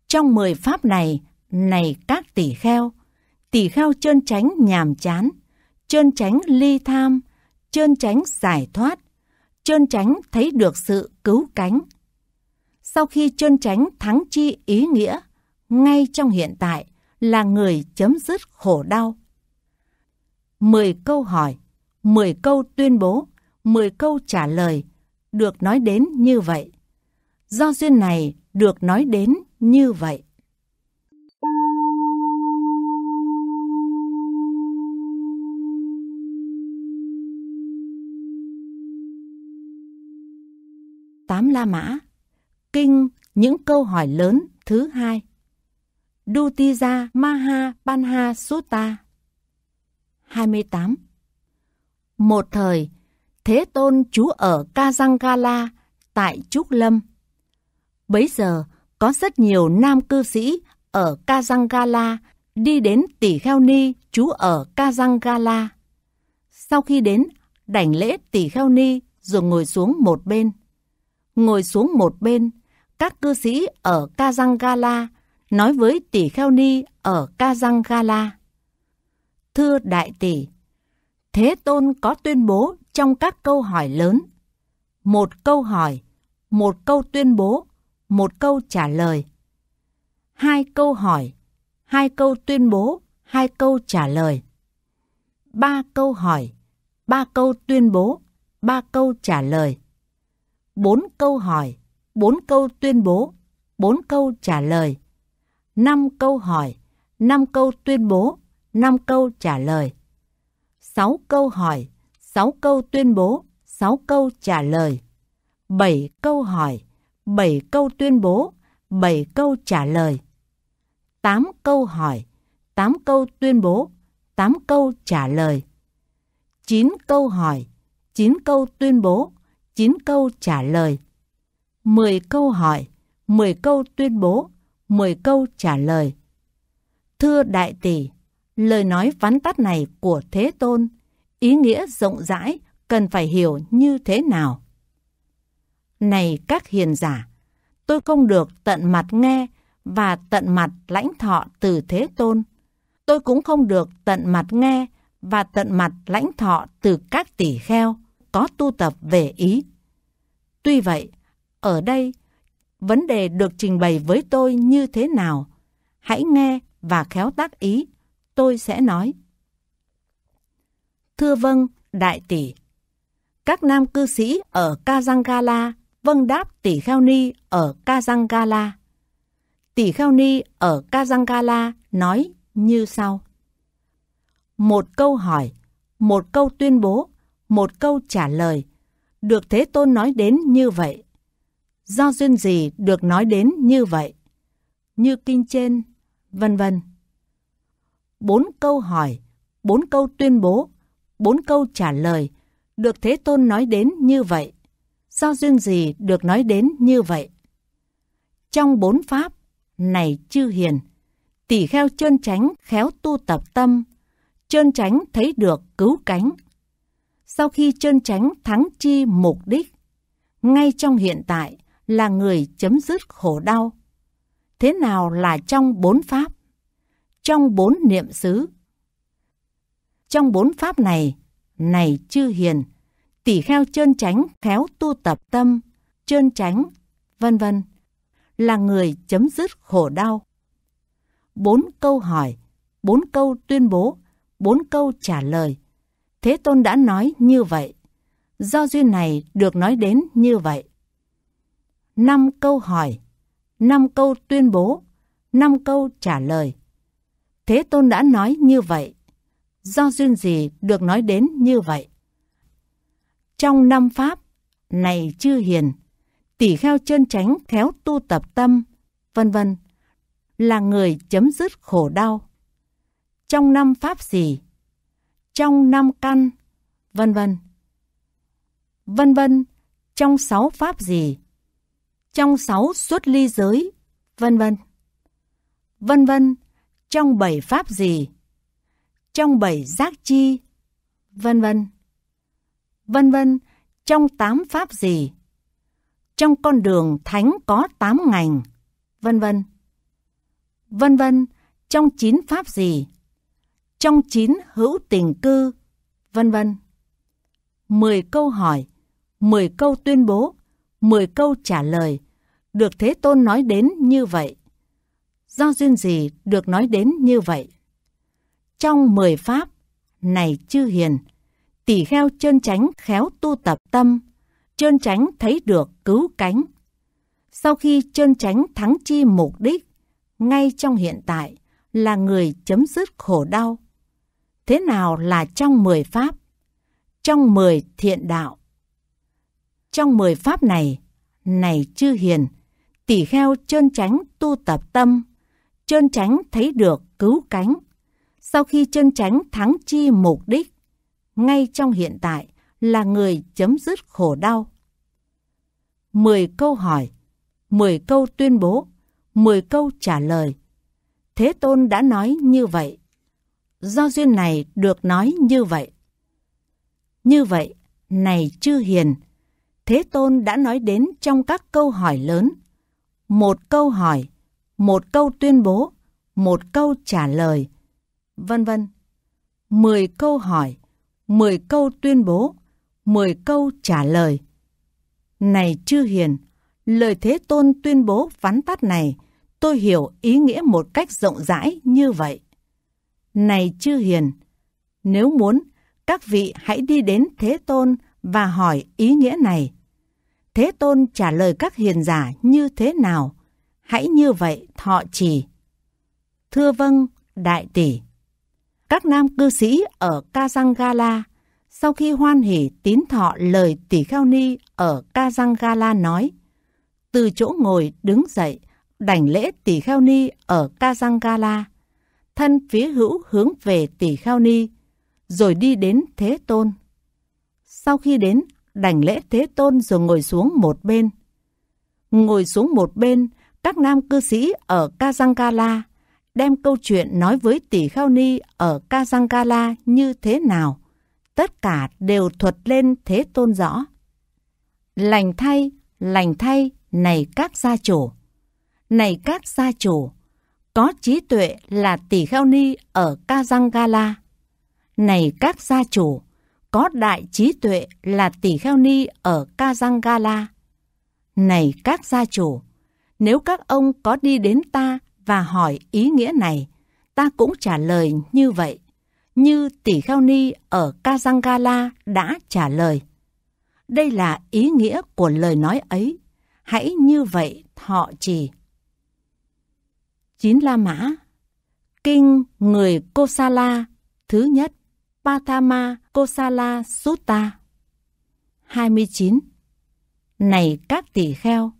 Trong mười pháp này, này các tỷ kheo, tỷ kheo Trơn Tránh nhàm chán, Trơn Tránh ly tham, Trơn Tránh giải thoát, Trơn Tránh thấy được sự cứu cánh sau khi trơn tránh thắng chi ý nghĩa, ngay trong hiện tại là người chấm dứt khổ đau. 10 câu hỏi, 10 câu tuyên bố, 10 câu trả lời được nói đến như vậy. Do duyên này được nói đến như vậy. Tám La Mã kinh những câu hỏi lớn thứ hai. Dutija Maha Panha Sutta 28 Một thời, Thế Tôn trú ở Kazangala tại Trúc Lâm. Bấy giờ, có rất nhiều nam cư sĩ ở Kazangala đi đến Tỷ Kheo Ni trú ở Kazangala. Sau khi đến, đảnh lễ Tỷ Kheo Ni rồi ngồi xuống một bên. Ngồi xuống một bên, các cư sĩ ở Kazangala nói với tỷ Kheo Ni ở Kazangala. Thưa Đại tỷ, Thế Tôn có tuyên bố trong các câu hỏi lớn. Một câu hỏi, một câu tuyên bố, một câu trả lời. Hai câu hỏi, hai câu tuyên bố, hai câu trả lời. Ba câu hỏi, ba câu tuyên bố, ba câu trả lời. Bốn câu hỏi, 4 câu tuyên bố, 4 câu trả lời, 5 câu hỏi, 5 câu tuyên bố, 5 câu trả lời, 6 câu hỏi, 6 câu tuyên bố, 6 câu trả lời, 7 câu hỏi, 7 câu tuyên bố, 7 câu trả lời, 8 câu hỏi, 8 câu tuyên bố, 8 câu trả lời, 9 câu hỏi, 9 câu tuyên bố, 9 câu trả lời. 10 câu hỏi, 10 câu tuyên bố, 10 câu trả lời. Thưa Đại Tỷ, lời nói vắn tắt này của Thế Tôn, ý nghĩa rộng rãi cần phải hiểu như thế nào? Này các hiền giả, tôi không được tận mặt nghe và tận mặt lãnh thọ từ Thế Tôn. Tôi cũng không được tận mặt nghe và tận mặt lãnh thọ từ các tỷ kheo có tu tập về ý. Tuy vậy, ở đây, vấn đề được trình bày với tôi như thế nào? Hãy nghe và khéo tác ý, tôi sẽ nói. Thưa vâng, đại tỷ. Các nam cư sĩ ở Kazangala vâng đáp tỷ Khao Ni ở Kazangala. Tỷ Khao Ni ở Kazangala nói như sau. Một câu hỏi, một câu tuyên bố, một câu trả lời, được Thế Tôn nói đến như vậy do duyên gì được nói đến như vậy, như kinh trên, vân vân. Bốn câu hỏi, bốn câu tuyên bố, bốn câu trả lời được Thế Tôn nói đến như vậy, do duyên gì được nói đến như vậy. Trong bốn pháp, này chư hiền, tỷ kheo trơn tránh khéo tu tập tâm, trơn tránh thấy được cứu cánh. Sau khi trơn tránh thắng chi mục đích, ngay trong hiện tại, là người chấm dứt khổ đau. Thế nào là trong bốn pháp? Trong bốn niệm xứ. Trong bốn pháp này, này chư hiền, tỷ kheo chơn tránh khéo tu tập tâm, chơn tránh, vân vân, là người chấm dứt khổ đau. Bốn câu hỏi, bốn câu tuyên bố, bốn câu trả lời. Thế Tôn đã nói như vậy. Do duyên này được nói đến như vậy. 5 câu hỏi, 5 câu tuyên bố, 5 câu trả lời. Thế Tôn đã nói như vậy. Do duyên gì được nói đến như vậy? Trong năm Pháp, này chư hiền, tỷ kheo chân tránh khéo tu tập tâm, vân vân, là người chấm dứt khổ đau. Trong năm Pháp gì? Trong năm căn, vân vân. Vân vân, trong sáu Pháp gì? trong sáu xuất ly giới, vân vân. Vân vân, trong bảy pháp gì? Trong bảy giác chi, vân vân. Vân vân, trong tám pháp gì? Trong con đường thánh có tám ngành, vân vân. Vân vân, trong chín pháp gì? Trong chín hữu tình cư, vân vân. mười câu hỏi, mười câu tuyên bố 10 câu trả lời, được Thế Tôn nói đến như vậy. Do duyên gì được nói đến như vậy? Trong 10 pháp, này chư hiền, tỷ kheo chân tránh khéo tu tập tâm, chân tránh thấy được cứu cánh. Sau khi chân tránh thắng chi mục đích, ngay trong hiện tại là người chấm dứt khổ đau. Thế nào là trong 10 pháp? Trong 10 thiện đạo, trong mười pháp này, này chư hiền, tỷ kheo trơn tránh tu tập tâm, trơn tránh thấy được cứu cánh. Sau khi trơn tránh thắng chi mục đích, ngay trong hiện tại là người chấm dứt khổ đau. mười câu hỏi, mười câu tuyên bố, mười câu trả lời. Thế Tôn đã nói như vậy. Do duyên này được nói như vậy. Như vậy, này chư hiền, Thế Tôn đã nói đến trong các câu hỏi lớn. Một câu hỏi, một câu tuyên bố, một câu trả lời, vân vân. Mười câu hỏi, mười câu tuyên bố, mười câu trả lời. Này chư hiền, lời Thế Tôn tuyên bố vắn tắt này, tôi hiểu ý nghĩa một cách rộng rãi như vậy. Này chư hiền, nếu muốn, các vị hãy đi đến Thế Tôn và hỏi ý nghĩa này. Thế Tôn trả lời các hiền giả như thế nào? Hãy như vậy thọ trì. Thưa vâng, đại tỷ. Các nam cư sĩ ở Kazangala sau khi hoan hỉ tín thọ lời tỷ kheo ni ở Kazangala nói, từ chỗ ngồi đứng dậy, đảnh lễ tỷ kheo ni ở Kazangala, thân phía hữu hướng về tỷ kheo ni, rồi đi đến Thế Tôn. Sau khi đến đành lễ thế tôn rồi ngồi xuống một bên. Ngồi xuống một bên, các nam cư sĩ ở Kazangala đem câu chuyện nói với tỷ Khao Ni ở Kazangala như thế nào. Tất cả đều thuật lên thế tôn rõ. Lành thay, lành thay, này các gia chủ. Này các gia chủ, có trí tuệ là tỷ Khao Ni ở Kazangala. Này các gia chủ, có đại trí tuệ là tỷ kheo ni ở Kazangala. Này các gia chủ, nếu các ông có đi đến ta và hỏi ý nghĩa này, ta cũng trả lời như vậy, như tỷ kheo ni ở Kazangala đã trả lời. Đây là ý nghĩa của lời nói ấy, hãy như vậy thọ trì. Chín La Mã Kinh Người kosala Thứ nhất Patama Kosala Sutta 29. Này các tỷ kheo,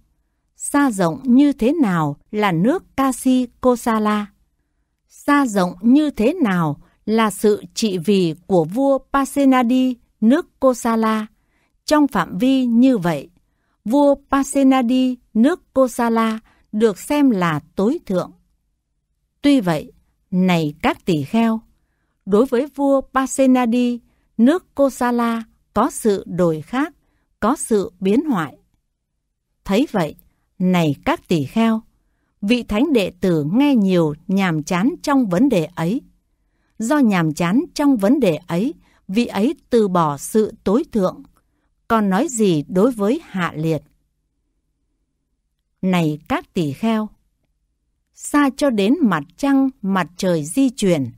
xa rộng như thế nào là nước Kasi Kosala? Xa rộng như thế nào là sự trị vì của vua Pasenadi nước Kosala? Trong phạm vi như vậy, vua Pasenadi nước Kosala được xem là tối thượng. Tuy vậy, này các tỷ kheo, đối với vua Pasenadi, nước Kosala có sự đổi khác, có sự biến hoại. Thấy vậy, này các tỷ kheo, vị thánh đệ tử nghe nhiều nhàm chán trong vấn đề ấy. Do nhàm chán trong vấn đề ấy, vị ấy từ bỏ sự tối thượng, còn nói gì đối với hạ liệt. Này các tỷ kheo, xa cho đến mặt trăng, mặt trời di chuyển,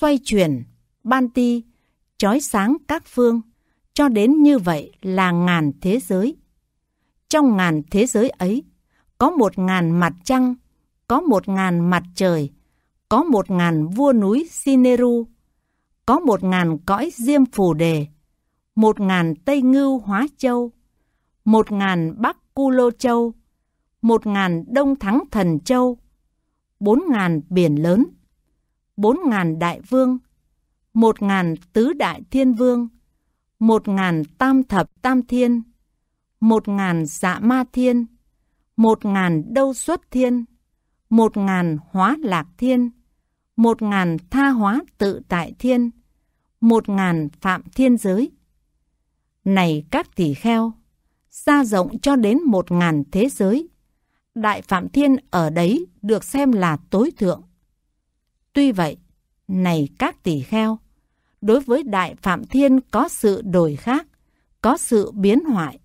xoay chuyển, ban ti, chói sáng các phương, cho đến như vậy là ngàn thế giới. Trong ngàn thế giới ấy, có một ngàn mặt trăng, có một ngàn mặt trời, có một ngàn vua núi Sineru, có một ngàn cõi diêm phù đề, một ngàn Tây Ngưu Hóa Châu, một ngàn Bắc Cu Lô Châu, một ngàn Đông Thắng Thần Châu, bốn ngàn biển lớn, bốn ngàn đại vương, một ngàn tứ đại thiên vương, một ngàn tam thập tam thiên, một ngàn dạ ma thiên, một ngàn đâu xuất thiên, một ngàn hóa lạc thiên, một ngàn tha hóa tự tại thiên, một ngàn phạm thiên giới. Này các tỷ kheo, xa rộng cho đến một ngàn thế giới. Đại Phạm Thiên ở đấy được xem là tối thượng. Tuy vậy, này các tỷ kheo, đối với Đại Phạm Thiên có sự đổi khác, có sự biến hoại.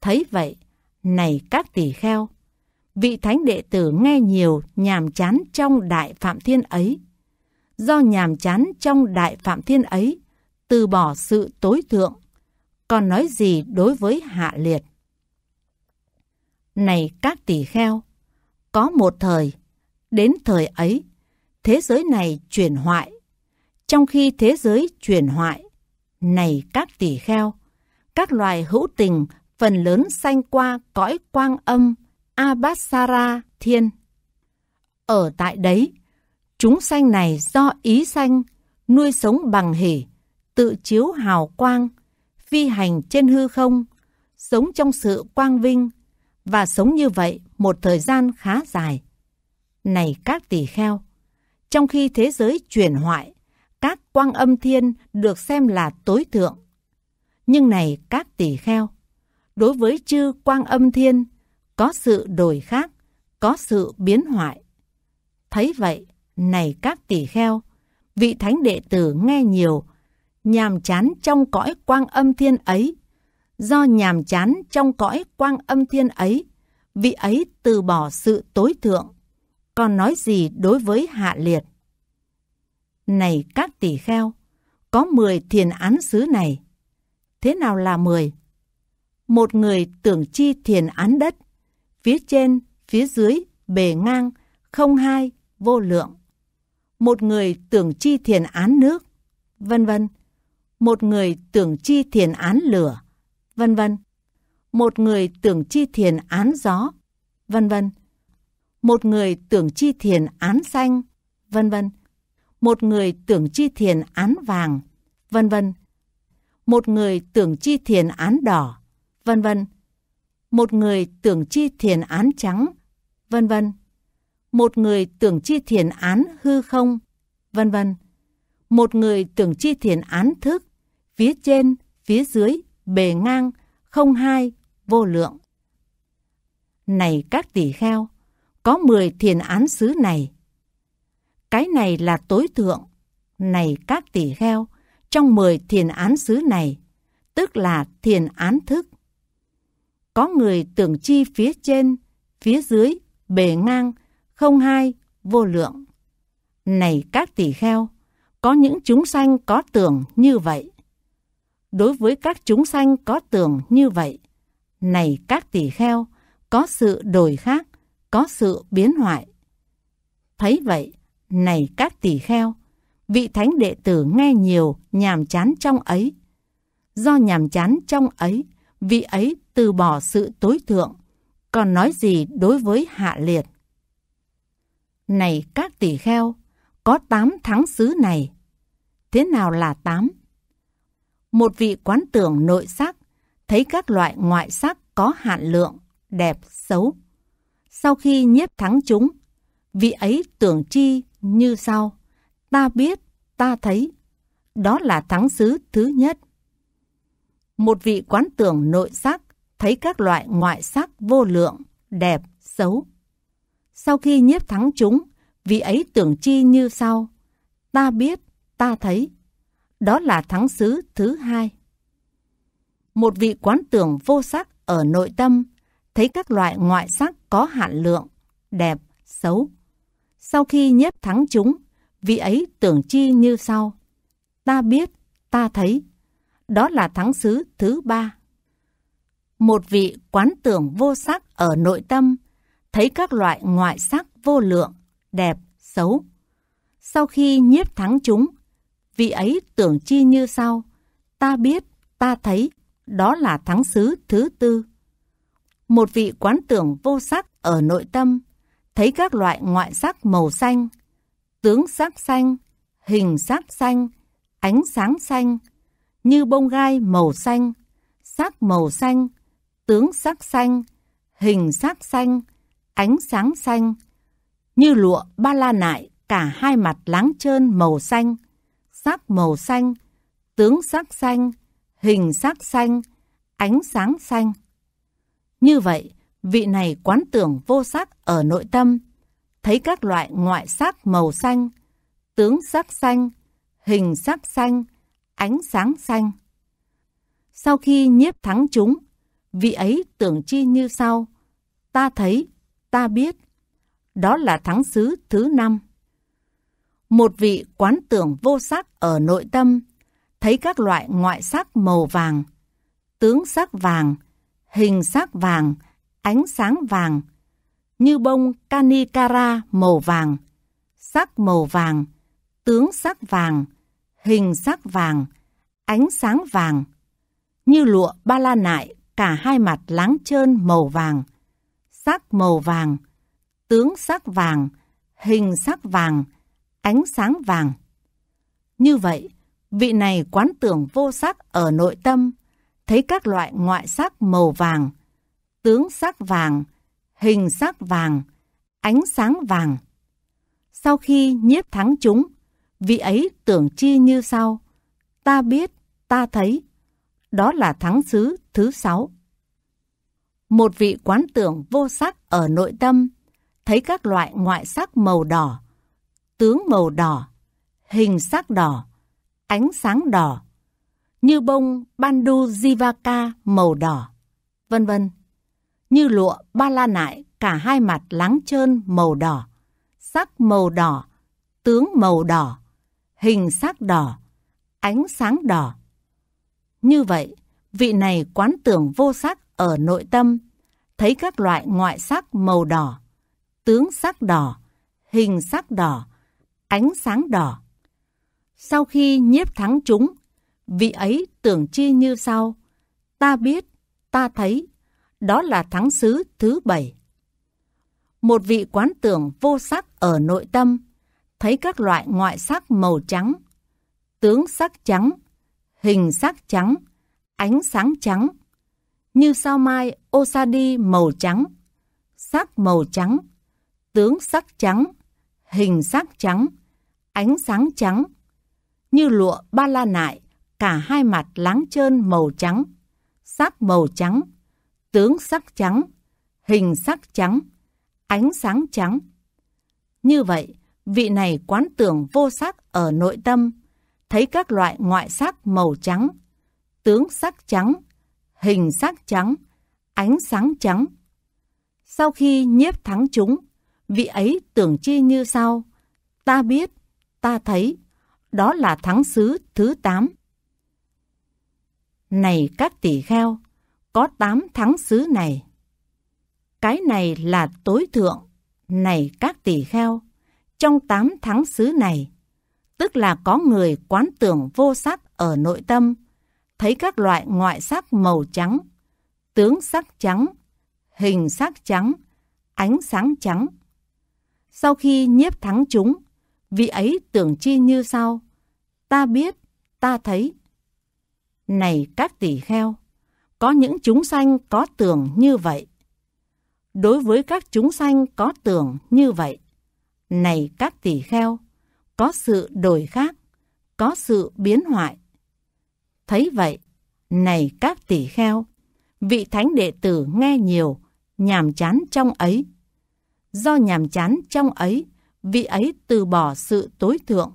Thấy vậy, này các tỷ kheo, vị thánh đệ tử nghe nhiều nhàm chán trong Đại Phạm Thiên ấy. Do nhàm chán trong Đại Phạm Thiên ấy, từ bỏ sự tối thượng, còn nói gì đối với hạ liệt. Này các tỷ kheo, có một thời, đến thời ấy, thế giới này chuyển hoại. Trong khi thế giới chuyển hoại, này các tỷ kheo, các loài hữu tình phần lớn sanh qua cõi quang âm Abhasara Thiên. Ở tại đấy, chúng sanh này do ý sanh, nuôi sống bằng hỉ, tự chiếu hào quang, phi hành trên hư không, sống trong sự quang vinh và sống như vậy một thời gian khá dài. Này các tỷ kheo, trong khi thế giới chuyển hoại, các quang âm thiên được xem là tối thượng. Nhưng này các tỷ kheo, đối với chư quang âm thiên, có sự đổi khác, có sự biến hoại. Thấy vậy, này các tỷ kheo, vị thánh đệ tử nghe nhiều, nhàm chán trong cõi quang âm thiên ấy. Do nhàm chán trong cõi quang âm thiên ấy, vị ấy từ bỏ sự tối thượng, còn nói gì đối với hạ liệt. Này các tỷ kheo, có 10 thiền án xứ này. Thế nào là 10? Một người tưởng chi thiền án đất, phía trên, phía dưới, bề ngang, không hai, vô lượng. Một người tưởng chi thiền án nước, vân vân. Một người tưởng chi thiền án lửa, vân vân. Một người tưởng chi thiền án gió, vân vân một người tưởng chi thiền án xanh, vân vân. Một người tưởng chi thiền án vàng, vân vân. Một người tưởng chi thiền án đỏ, vân vân. Một người tưởng chi thiền án trắng, vân vân. Một người tưởng chi thiền án hư không, vân vân. Một người tưởng chi thiền án thức, phía trên, phía dưới, bề ngang, không hai, vô lượng. Này các tỷ kheo! có 10 thiền án xứ này. Cái này là tối thượng, này các tỷ kheo, trong 10 thiền án xứ này, tức là thiền án thức. Có người tưởng chi phía trên, phía dưới, bề ngang, không hai, vô lượng. Này các tỷ kheo, có những chúng sanh có tưởng như vậy. Đối với các chúng sanh có tưởng như vậy, này các tỷ kheo, có sự đổi khác, có sự biến hoại. Thấy vậy, này các tỷ kheo, vị thánh đệ tử nghe nhiều nhàm chán trong ấy. Do nhàm chán trong ấy, vị ấy từ bỏ sự tối thượng, còn nói gì đối với hạ liệt. Này các tỷ kheo, có tám thắng xứ này. Thế nào là tám? Một vị quán tưởng nội sắc, thấy các loại ngoại sắc có hạn lượng, đẹp, xấu, sau khi nhiếp thắng chúng, vị ấy tưởng chi như sau. Ta biết, ta thấy. Đó là thắng xứ thứ nhất. Một vị quán tưởng nội sắc thấy các loại ngoại sắc vô lượng, đẹp, xấu. Sau khi nhiếp thắng chúng, vị ấy tưởng chi như sau. Ta biết, ta thấy. Đó là thắng xứ thứ hai. Một vị quán tưởng vô sắc ở nội tâm thấy các loại ngoại sắc có hạn lượng, đẹp, xấu. Sau khi nhiếp thắng chúng, vị ấy tưởng chi như sau. Ta biết, ta thấy. Đó là thắng xứ thứ ba. Một vị quán tưởng vô sắc ở nội tâm, thấy các loại ngoại sắc vô lượng, đẹp, xấu. Sau khi nhiếp thắng chúng, vị ấy tưởng chi như sau. Ta biết, ta thấy, đó là thắng xứ thứ tư một vị quán tưởng vô sắc ở nội tâm, thấy các loại ngoại sắc màu xanh, tướng sắc xanh, hình sắc xanh, ánh sáng xanh, như bông gai màu xanh, sắc màu xanh, tướng sắc xanh, hình sắc xanh, ánh sáng xanh, như lụa ba la nại cả hai mặt láng trơn màu xanh, sắc màu xanh, tướng sắc xanh, hình sắc xanh, ánh sáng xanh. Như vậy, vị này quán tưởng vô sắc ở nội tâm, thấy các loại ngoại sắc màu xanh, tướng sắc xanh, hình sắc xanh, ánh sáng xanh. Sau khi nhiếp thắng chúng, vị ấy tưởng chi như sau, ta thấy, ta biết. Đó là thắng xứ thứ năm. Một vị quán tưởng vô sắc ở nội tâm, thấy các loại ngoại sắc màu vàng, tướng sắc vàng, hình sắc vàng, ánh sáng vàng, như bông canikara màu vàng, sắc màu vàng, tướng sắc vàng, hình sắc vàng, ánh sáng vàng, như lụa ba la nại cả hai mặt láng trơn màu vàng, sắc màu vàng, tướng sắc vàng, hình sắc vàng, ánh sáng vàng. Như vậy, vị này quán tưởng vô sắc ở nội tâm, thấy các loại ngoại sắc màu vàng, tướng sắc vàng, hình sắc vàng, ánh sáng vàng. Sau khi nhiếp thắng chúng, vị ấy tưởng chi như sau. Ta biết, ta thấy. Đó là thắng xứ thứ sáu. Một vị quán tưởng vô sắc ở nội tâm, thấy các loại ngoại sắc màu đỏ, tướng màu đỏ, hình sắc đỏ, ánh sáng đỏ, như bông Bandu Jivaka màu đỏ, vân vân. Như lụa ba la nại cả hai mặt láng trơn màu đỏ, sắc màu đỏ, tướng màu đỏ, hình sắc đỏ, ánh sáng đỏ. Như vậy, vị này quán tưởng vô sắc ở nội tâm, thấy các loại ngoại sắc màu đỏ, tướng sắc đỏ, hình sắc đỏ, ánh sáng đỏ. Sau khi nhiếp thắng chúng Vị ấy tưởng chi như sau, ta biết, ta thấy, đó là thắng xứ thứ bảy. Một vị quán tưởng vô sắc ở nội tâm, thấy các loại ngoại sắc màu trắng, tướng sắc trắng, hình sắc trắng, ánh sáng trắng, như sao mai osadi màu trắng, sắc màu trắng, tướng sắc trắng, hình sắc trắng, ánh sáng trắng, như lụa ba la nại, cả hai mặt láng trơn màu trắng, sắc màu trắng, tướng sắc trắng, hình sắc trắng, ánh sáng trắng. Như vậy, vị này quán tưởng vô sắc ở nội tâm, thấy các loại ngoại sắc màu trắng, tướng sắc trắng, hình sắc trắng, ánh sáng trắng. Sau khi nhiếp thắng chúng, vị ấy tưởng chi như sau, ta biết, ta thấy, đó là thắng xứ thứ 8. Này các tỷ kheo, có tám thắng xứ này. Cái này là tối thượng, này các tỷ kheo, trong tám thắng xứ này, tức là có người quán tưởng vô sắc ở nội tâm, thấy các loại ngoại sắc màu trắng, tướng sắc trắng, hình sắc trắng, ánh sáng trắng. Sau khi nhiếp thắng chúng, vị ấy tưởng chi như sau: Ta biết, ta thấy, này các tỷ kheo, có những chúng sanh có tưởng như vậy. Đối với các chúng sanh có tưởng như vậy, này các tỷ kheo, có sự đổi khác, có sự biến hoại. Thấy vậy, này các tỷ kheo, vị thánh đệ tử nghe nhiều, nhàm chán trong ấy. Do nhàm chán trong ấy, vị ấy từ bỏ sự tối thượng,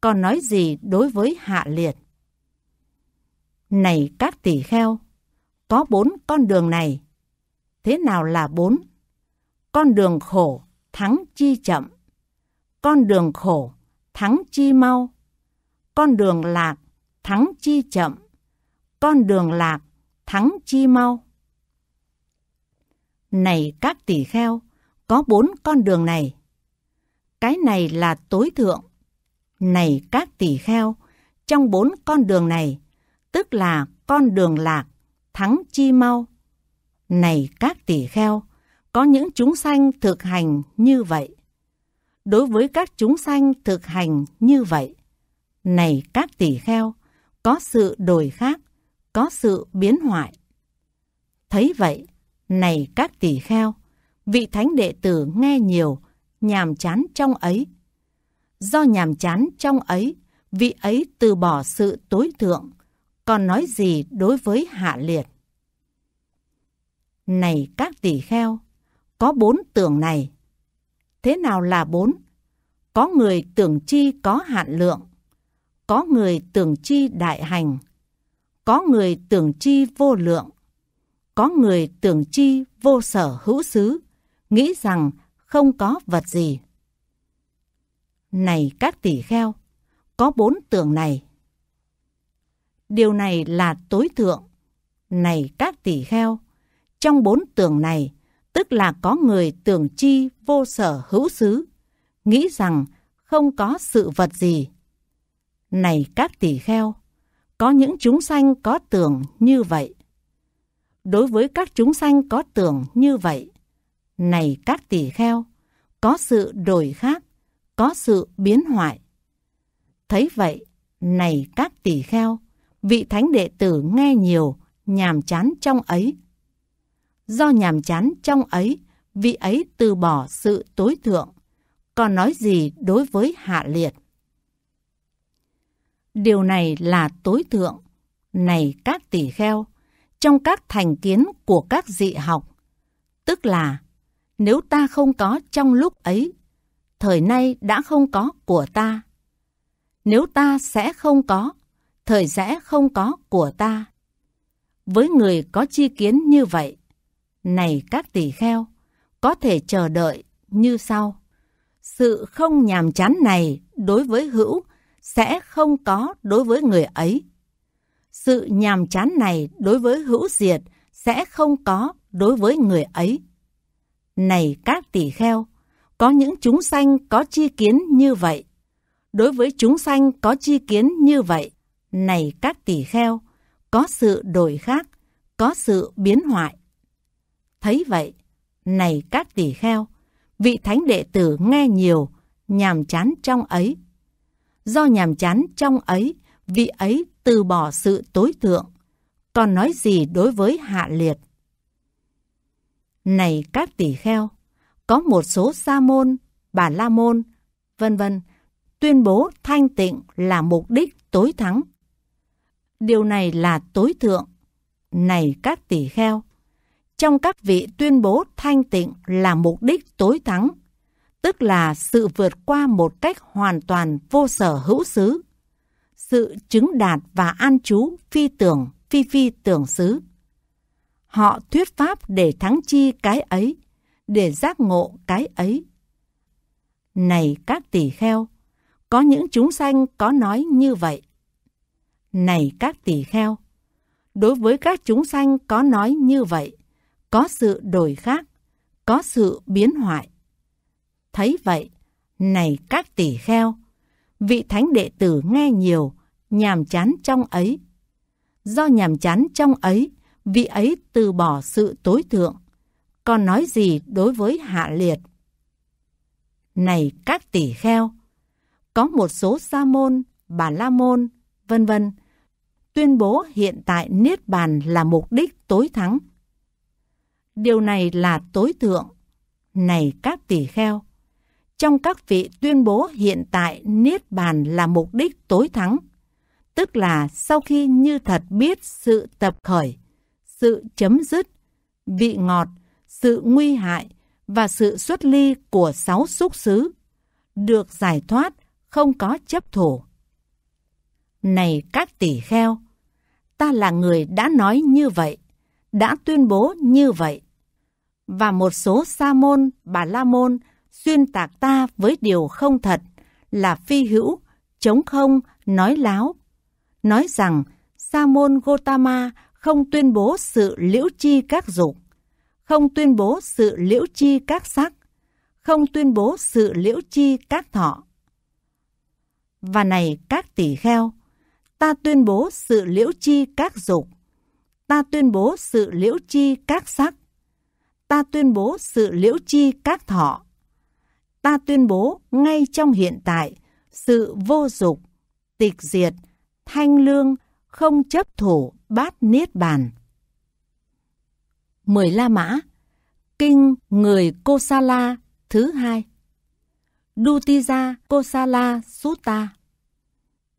còn nói gì đối với hạ liệt. Này các tỷ kheo, có bốn con đường này. Thế nào là bốn? Con đường khổ thắng chi chậm. Con đường khổ thắng chi mau. Con đường lạc thắng chi chậm. Con đường lạc thắng chi mau. Này các tỷ kheo, có bốn con đường này. Cái này là tối thượng. Này các tỷ kheo, trong bốn con đường này, tức là con đường lạc, thắng chi mau. Này các tỷ kheo, có những chúng sanh thực hành như vậy. Đối với các chúng sanh thực hành như vậy, này các tỷ kheo, có sự đổi khác, có sự biến hoại. Thấy vậy, này các tỷ kheo, vị thánh đệ tử nghe nhiều, nhàm chán trong ấy. Do nhàm chán trong ấy, vị ấy từ bỏ sự tối thượng, còn nói gì đối với Hạ Liệt. Này các tỷ kheo, có bốn tưởng này. Thế nào là bốn? Có người tưởng chi có hạn lượng, có người tưởng chi đại hành, có người tưởng chi vô lượng, có người tưởng chi vô sở hữu xứ, nghĩ rằng không có vật gì. Này các tỷ kheo, có bốn tưởng này. Điều này là tối thượng. Này các tỷ kheo, trong bốn tưởng này, tức là có người tưởng chi vô sở hữu xứ, nghĩ rằng không có sự vật gì. Này các tỷ kheo, có những chúng sanh có tưởng như vậy. Đối với các chúng sanh có tưởng như vậy, này các tỷ kheo, có sự đổi khác, có sự biến hoại. Thấy vậy, này các tỷ kheo, vị thánh đệ tử nghe nhiều, nhàm chán trong ấy. Do nhàm chán trong ấy, vị ấy từ bỏ sự tối thượng, còn nói gì đối với hạ liệt. Điều này là tối thượng, này các tỷ kheo, trong các thành kiến của các dị học. Tức là, nếu ta không có trong lúc ấy, thời nay đã không có của ta. Nếu ta sẽ không có, thời sẽ không có của ta. Với người có chi kiến như vậy, này các tỷ kheo, có thể chờ đợi như sau. Sự không nhàm chán này đối với hữu sẽ không có đối với người ấy. Sự nhàm chán này đối với hữu diệt sẽ không có đối với người ấy. Này các tỷ kheo, có những chúng sanh có chi kiến như vậy. Đối với chúng sanh có chi kiến như vậy, này các tỷ kheo, có sự đổi khác, có sự biến hoại. Thấy vậy, này các tỷ kheo, vị thánh đệ tử nghe nhiều, nhàm chán trong ấy. Do nhàm chán trong ấy, vị ấy từ bỏ sự tối thượng, còn nói gì đối với hạ liệt. Này các tỷ kheo, có một số sa môn, bà la môn, vân vân, tuyên bố thanh tịnh là mục đích tối thắng Điều này là tối thượng. Này các tỷ kheo, trong các vị tuyên bố thanh tịnh là mục đích tối thắng, tức là sự vượt qua một cách hoàn toàn vô sở hữu xứ, sự chứng đạt và an trú phi tưởng, phi phi tưởng xứ. Họ thuyết pháp để thắng chi cái ấy, để giác ngộ cái ấy. Này các tỷ kheo, có những chúng sanh có nói như vậy. Này các tỳ kheo! Đối với các chúng sanh có nói như vậy, có sự đổi khác, có sự biến hoại. Thấy vậy, này các tỷ kheo, vị thánh đệ tử nghe nhiều, nhàm chán trong ấy. Do nhàm chán trong ấy, vị ấy từ bỏ sự tối thượng, còn nói gì đối với hạ liệt. Này các tỷ kheo, có một số sa môn, bà la môn, vân vân. Tuyên bố hiện tại Niết Bàn là mục đích tối thắng. Điều này là tối thượng. Này các tỷ kheo, trong các vị tuyên bố hiện tại Niết Bàn là mục đích tối thắng, tức là sau khi như thật biết sự tập khởi, sự chấm dứt, vị ngọt, sự nguy hại và sự xuất ly của sáu xúc xứ, được giải thoát không có chấp thủ này các tỷ kheo, ta là người đã nói như vậy, đã tuyên bố như vậy. Và một số sa môn, bà la môn xuyên tạc ta với điều không thật là phi hữu, chống không, nói láo. Nói rằng sa môn Gotama không tuyên bố sự liễu chi các dục, không tuyên bố sự liễu chi các sắc, không tuyên bố sự liễu chi các thọ. Và này các tỷ kheo, Ta tuyên bố sự liễu chi các dục. Ta tuyên bố sự liễu chi các sắc. Ta tuyên bố sự liễu chi các thọ. Ta tuyên bố ngay trong hiện tại sự vô dục, tịch diệt, thanh lương, không chấp thủ bát niết bàn. Mười La Mã Kinh Người Cô Sa La thứ hai Dutija Kosala Sutta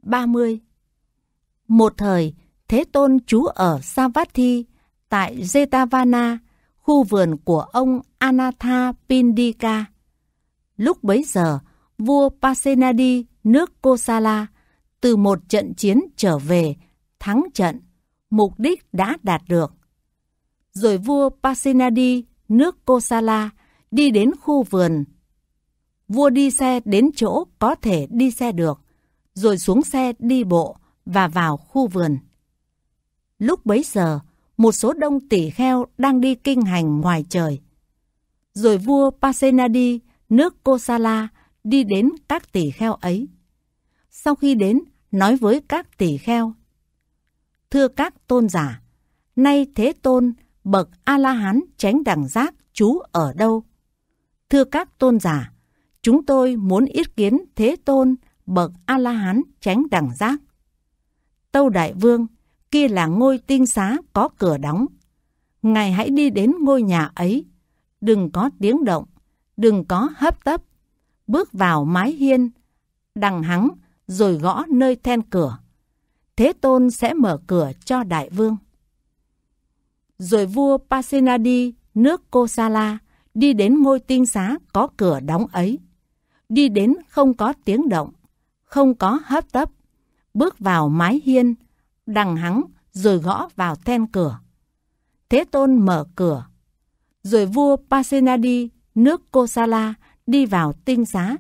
30. Một thời, Thế Tôn trú ở Savatthi, tại Jetavana, khu vườn của ông Anatha Pindika. Lúc bấy giờ, vua Pasenadi nước Kosala từ một trận chiến trở về, thắng trận, mục đích đã đạt được. Rồi vua Pasenadi nước Kosala đi đến khu vườn. Vua đi xe đến chỗ có thể đi xe được, rồi xuống xe đi bộ, và vào khu vườn. Lúc bấy giờ, một số đông tỷ kheo đang đi kinh hành ngoài trời. Rồi vua Pasenadi, nước Kosala, đi đến các tỷ kheo ấy. Sau khi đến, nói với các tỷ kheo. Thưa các tôn giả, nay Thế Tôn, bậc A-la-hán tránh đẳng giác, chú ở đâu? Thưa các tôn giả, chúng tôi muốn ý kiến Thế Tôn, bậc A-la-hán tránh đẳng giác. Tâu Đại Vương, kia là ngôi tinh xá có cửa đóng. Ngài hãy đi đến ngôi nhà ấy, đừng có tiếng động, đừng có hấp tấp. Bước vào mái hiên, đằng hắn rồi gõ nơi then cửa. Thế Tôn sẽ mở cửa cho Đại Vương. Rồi vua Pasenadi nước Kosala đi đến ngôi tinh xá có cửa đóng ấy. Đi đến không có tiếng động, không có hấp tấp bước vào mái hiên, đằng hắng rồi gõ vào then cửa. Thế Tôn mở cửa. Rồi vua Pasenadi nước Kosala đi vào tinh giá,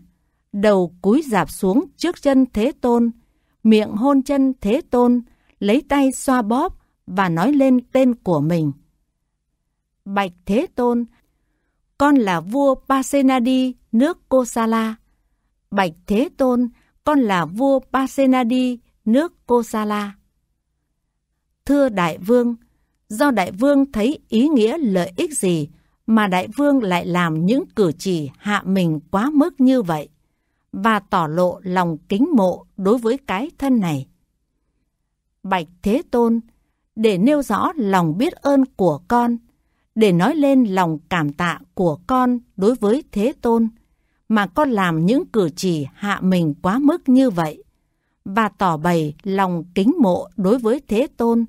đầu cúi dạp xuống trước chân Thế Tôn, miệng hôn chân Thế Tôn, lấy tay xoa bóp và nói lên tên của mình. Bạch Thế Tôn, con là vua Pasenadi nước Kosala. Bạch Thế Tôn, con là vua Pasenadi nước Kosala. Thưa đại vương, do đại vương thấy ý nghĩa lợi ích gì mà đại vương lại làm những cử chỉ hạ mình quá mức như vậy và tỏ lộ lòng kính mộ đối với cái thân này. Bạch Thế Tôn, để nêu rõ lòng biết ơn của con, để nói lên lòng cảm tạ của con đối với Thế Tôn, mà con làm những cử chỉ hạ mình quá mức như vậy và tỏ bày lòng kính mộ đối với Thế Tôn.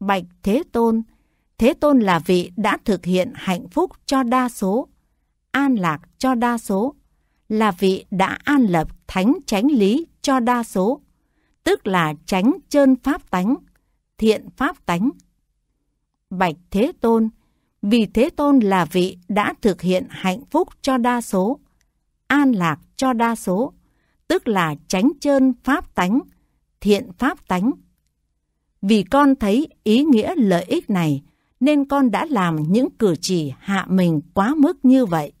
Bạch Thế Tôn, Thế Tôn là vị đã thực hiện hạnh phúc cho đa số, an lạc cho đa số, là vị đã an lập thánh chánh lý cho đa số, tức là tránh chơn pháp tánh, thiện pháp tánh. Bạch Thế Tôn, vì Thế Tôn là vị đã thực hiện hạnh phúc cho đa số, an lạc cho đa số, tức là tránh trơn pháp tánh, thiện pháp tánh. Vì con thấy ý nghĩa lợi ích này nên con đã làm những cử chỉ hạ mình quá mức như vậy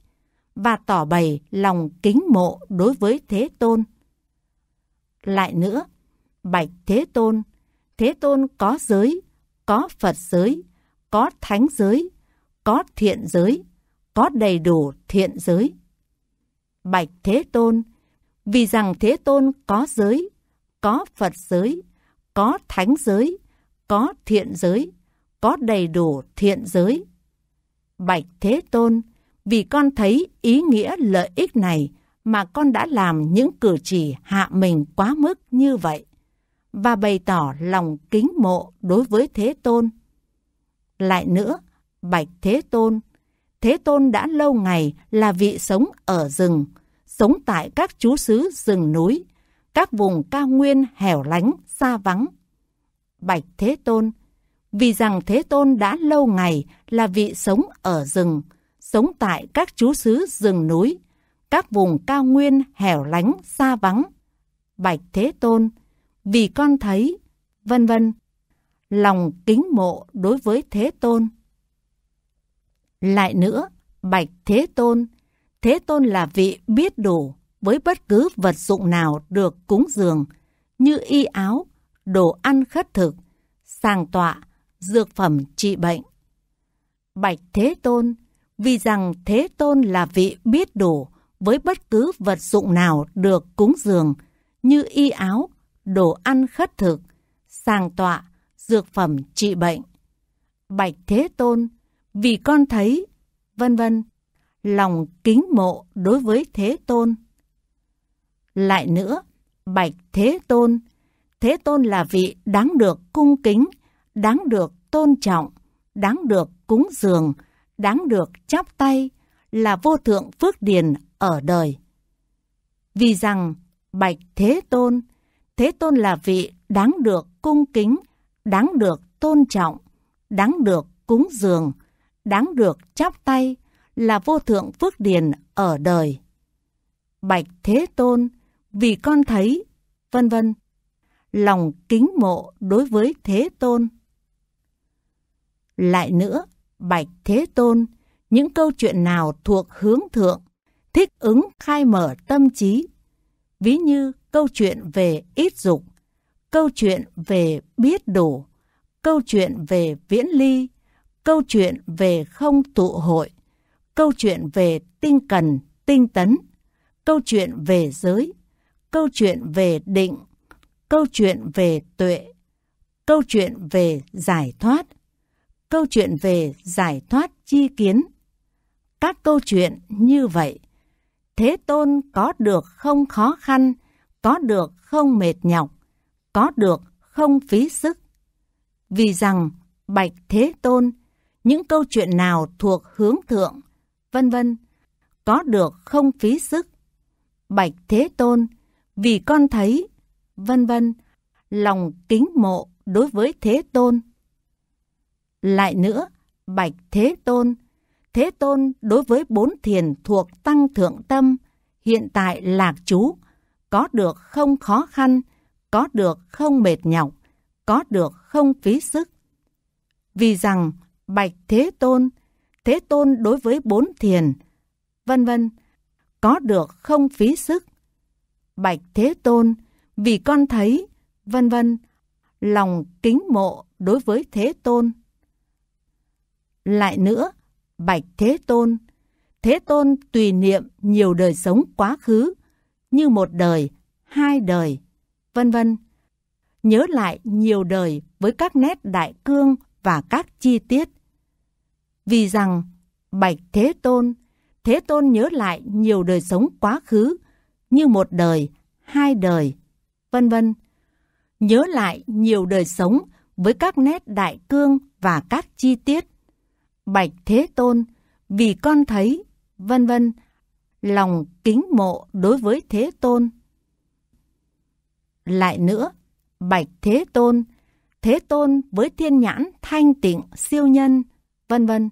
và tỏ bày lòng kính mộ đối với Thế Tôn. Lại nữa, bạch Thế Tôn, Thế Tôn có giới, có Phật giới, có Thánh giới, có thiện giới, có đầy đủ thiện giới bạch Thế Tôn, vì rằng Thế Tôn có giới, có Phật giới, có Thánh giới, có thiện giới, có đầy đủ thiện giới. Bạch Thế Tôn, vì con thấy ý nghĩa lợi ích này mà con đã làm những cử chỉ hạ mình quá mức như vậy và bày tỏ lòng kính mộ đối với Thế Tôn. Lại nữa, Bạch Thế Tôn, Thế Tôn đã lâu ngày là vị sống ở rừng, sống tại các chú xứ rừng núi, các vùng cao nguyên hẻo lánh, xa vắng. Bạch Thế Tôn Vì rằng Thế Tôn đã lâu ngày là vị sống ở rừng, sống tại các chú xứ rừng núi, các vùng cao nguyên hẻo lánh, xa vắng. Bạch Thế Tôn Vì con thấy, vân vân, lòng kính mộ đối với Thế Tôn. Lại nữa, Bạch Thế Tôn, Thế Tôn là vị biết đủ với bất cứ vật dụng nào được cúng dường, như y áo, đồ ăn khất thực, sàng tọa, dược phẩm trị bệnh. Bạch Thế Tôn, vì rằng Thế Tôn là vị biết đủ với bất cứ vật dụng nào được cúng dường, như y áo, đồ ăn khất thực, sàng tọa, dược phẩm trị bệnh. Bạch Thế Tôn, vì con thấy, vân vân, lòng kính mộ đối với Thế Tôn. Lại nữa, bạch Thế Tôn, Thế Tôn là vị đáng được cung kính, đáng được tôn trọng, đáng được cúng dường, đáng được chắp tay, là vô thượng phước điền ở đời. Vì rằng, bạch Thế Tôn, Thế Tôn là vị đáng được cung kính, đáng được tôn trọng, đáng được cúng dường, đáng được chắp tay là vô thượng phước điền ở đời. Bạch Thế Tôn, vì con thấy, vân vân. Lòng kính mộ đối với Thế Tôn. Lại nữa, Bạch Thế Tôn, những câu chuyện nào thuộc hướng thượng, thích ứng khai mở tâm trí. Ví như câu chuyện về ít dục, câu chuyện về biết đủ, câu chuyện về viễn ly, câu chuyện về không tụ hội, câu chuyện về tinh cần, tinh tấn, câu chuyện về giới, câu chuyện về định, câu chuyện về tuệ, câu chuyện về giải thoát, câu chuyện về giải thoát chi kiến. Các câu chuyện như vậy, Thế Tôn có được không khó khăn, có được không mệt nhọc, có được không phí sức. Vì rằng, Bạch Thế Tôn, những câu chuyện nào thuộc hướng thượng, vân vân, có được không phí sức. Bạch Thế Tôn, vì con thấy, vân vân, lòng kính mộ đối với Thế Tôn. Lại nữa, Bạch Thế Tôn, Thế Tôn đối với bốn thiền thuộc tăng thượng tâm, hiện tại lạc chú, có được không khó khăn, có được không mệt nhọc, có được không phí sức. Vì rằng bạch thế tôn, thế tôn đối với bốn thiền, vân vân, có được không phí sức. Bạch thế tôn, vì con thấy, vân vân, lòng kính mộ đối với thế tôn. Lại nữa, bạch thế tôn, thế tôn tùy niệm nhiều đời sống quá khứ, như một đời, hai đời, vân vân. Nhớ lại nhiều đời với các nét đại cương và các chi tiết, vì rằng Bạch Thế Tôn, Thế Tôn nhớ lại nhiều đời sống quá khứ như một đời, hai đời, vân vân. Nhớ lại nhiều đời sống với các nét đại cương và các chi tiết. Bạch Thế Tôn, vì con thấy, vân vân, lòng kính mộ đối với Thế Tôn. Lại nữa, Bạch Thế Tôn, Thế Tôn với thiên nhãn thanh tịnh siêu nhân, vân vân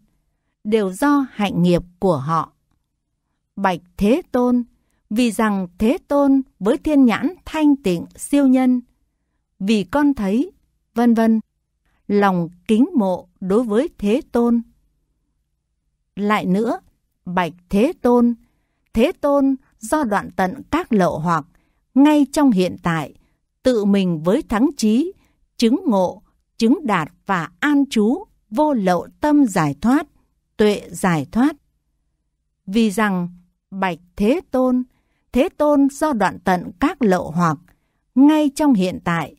đều do hạnh nghiệp của họ. Bạch Thế Tôn, vì rằng Thế Tôn với thiên nhãn thanh tịnh siêu nhân, vì con thấy, vân vân, lòng kính mộ đối với Thế Tôn. Lại nữa, Bạch Thế Tôn, Thế Tôn do đoạn tận các lậu hoặc, ngay trong hiện tại, tự mình với thắng trí, chứng ngộ, chứng đạt và an trú, vô lậu tâm giải thoát, tuệ giải thoát. Vì rằng Bạch Thế Tôn, Thế Tôn do đoạn tận các lậu hoặc, ngay trong hiện tại,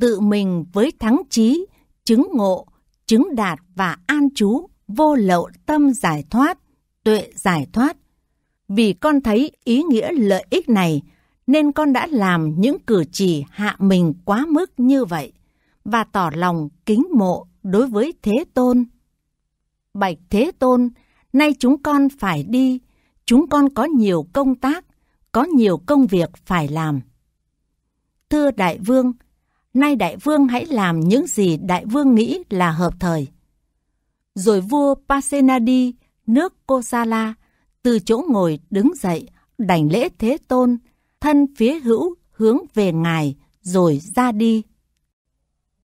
tự mình với thắng trí, chứng ngộ, chứng đạt và an trú vô lậu tâm giải thoát, tuệ giải thoát. Vì con thấy ý nghĩa lợi ích này, nên con đã làm những cử chỉ hạ mình quá mức như vậy và tỏ lòng kính mộ đối với Thế Tôn. Bạch Thế Tôn, nay chúng con phải đi, chúng con có nhiều công tác, có nhiều công việc phải làm. Thưa Đại Vương, nay Đại Vương hãy làm những gì Đại Vương nghĩ là hợp thời. Rồi vua Pasenadi, nước Kosala, từ chỗ ngồi đứng dậy, đảnh lễ Thế Tôn, thân phía hữu hướng về ngài rồi ra đi.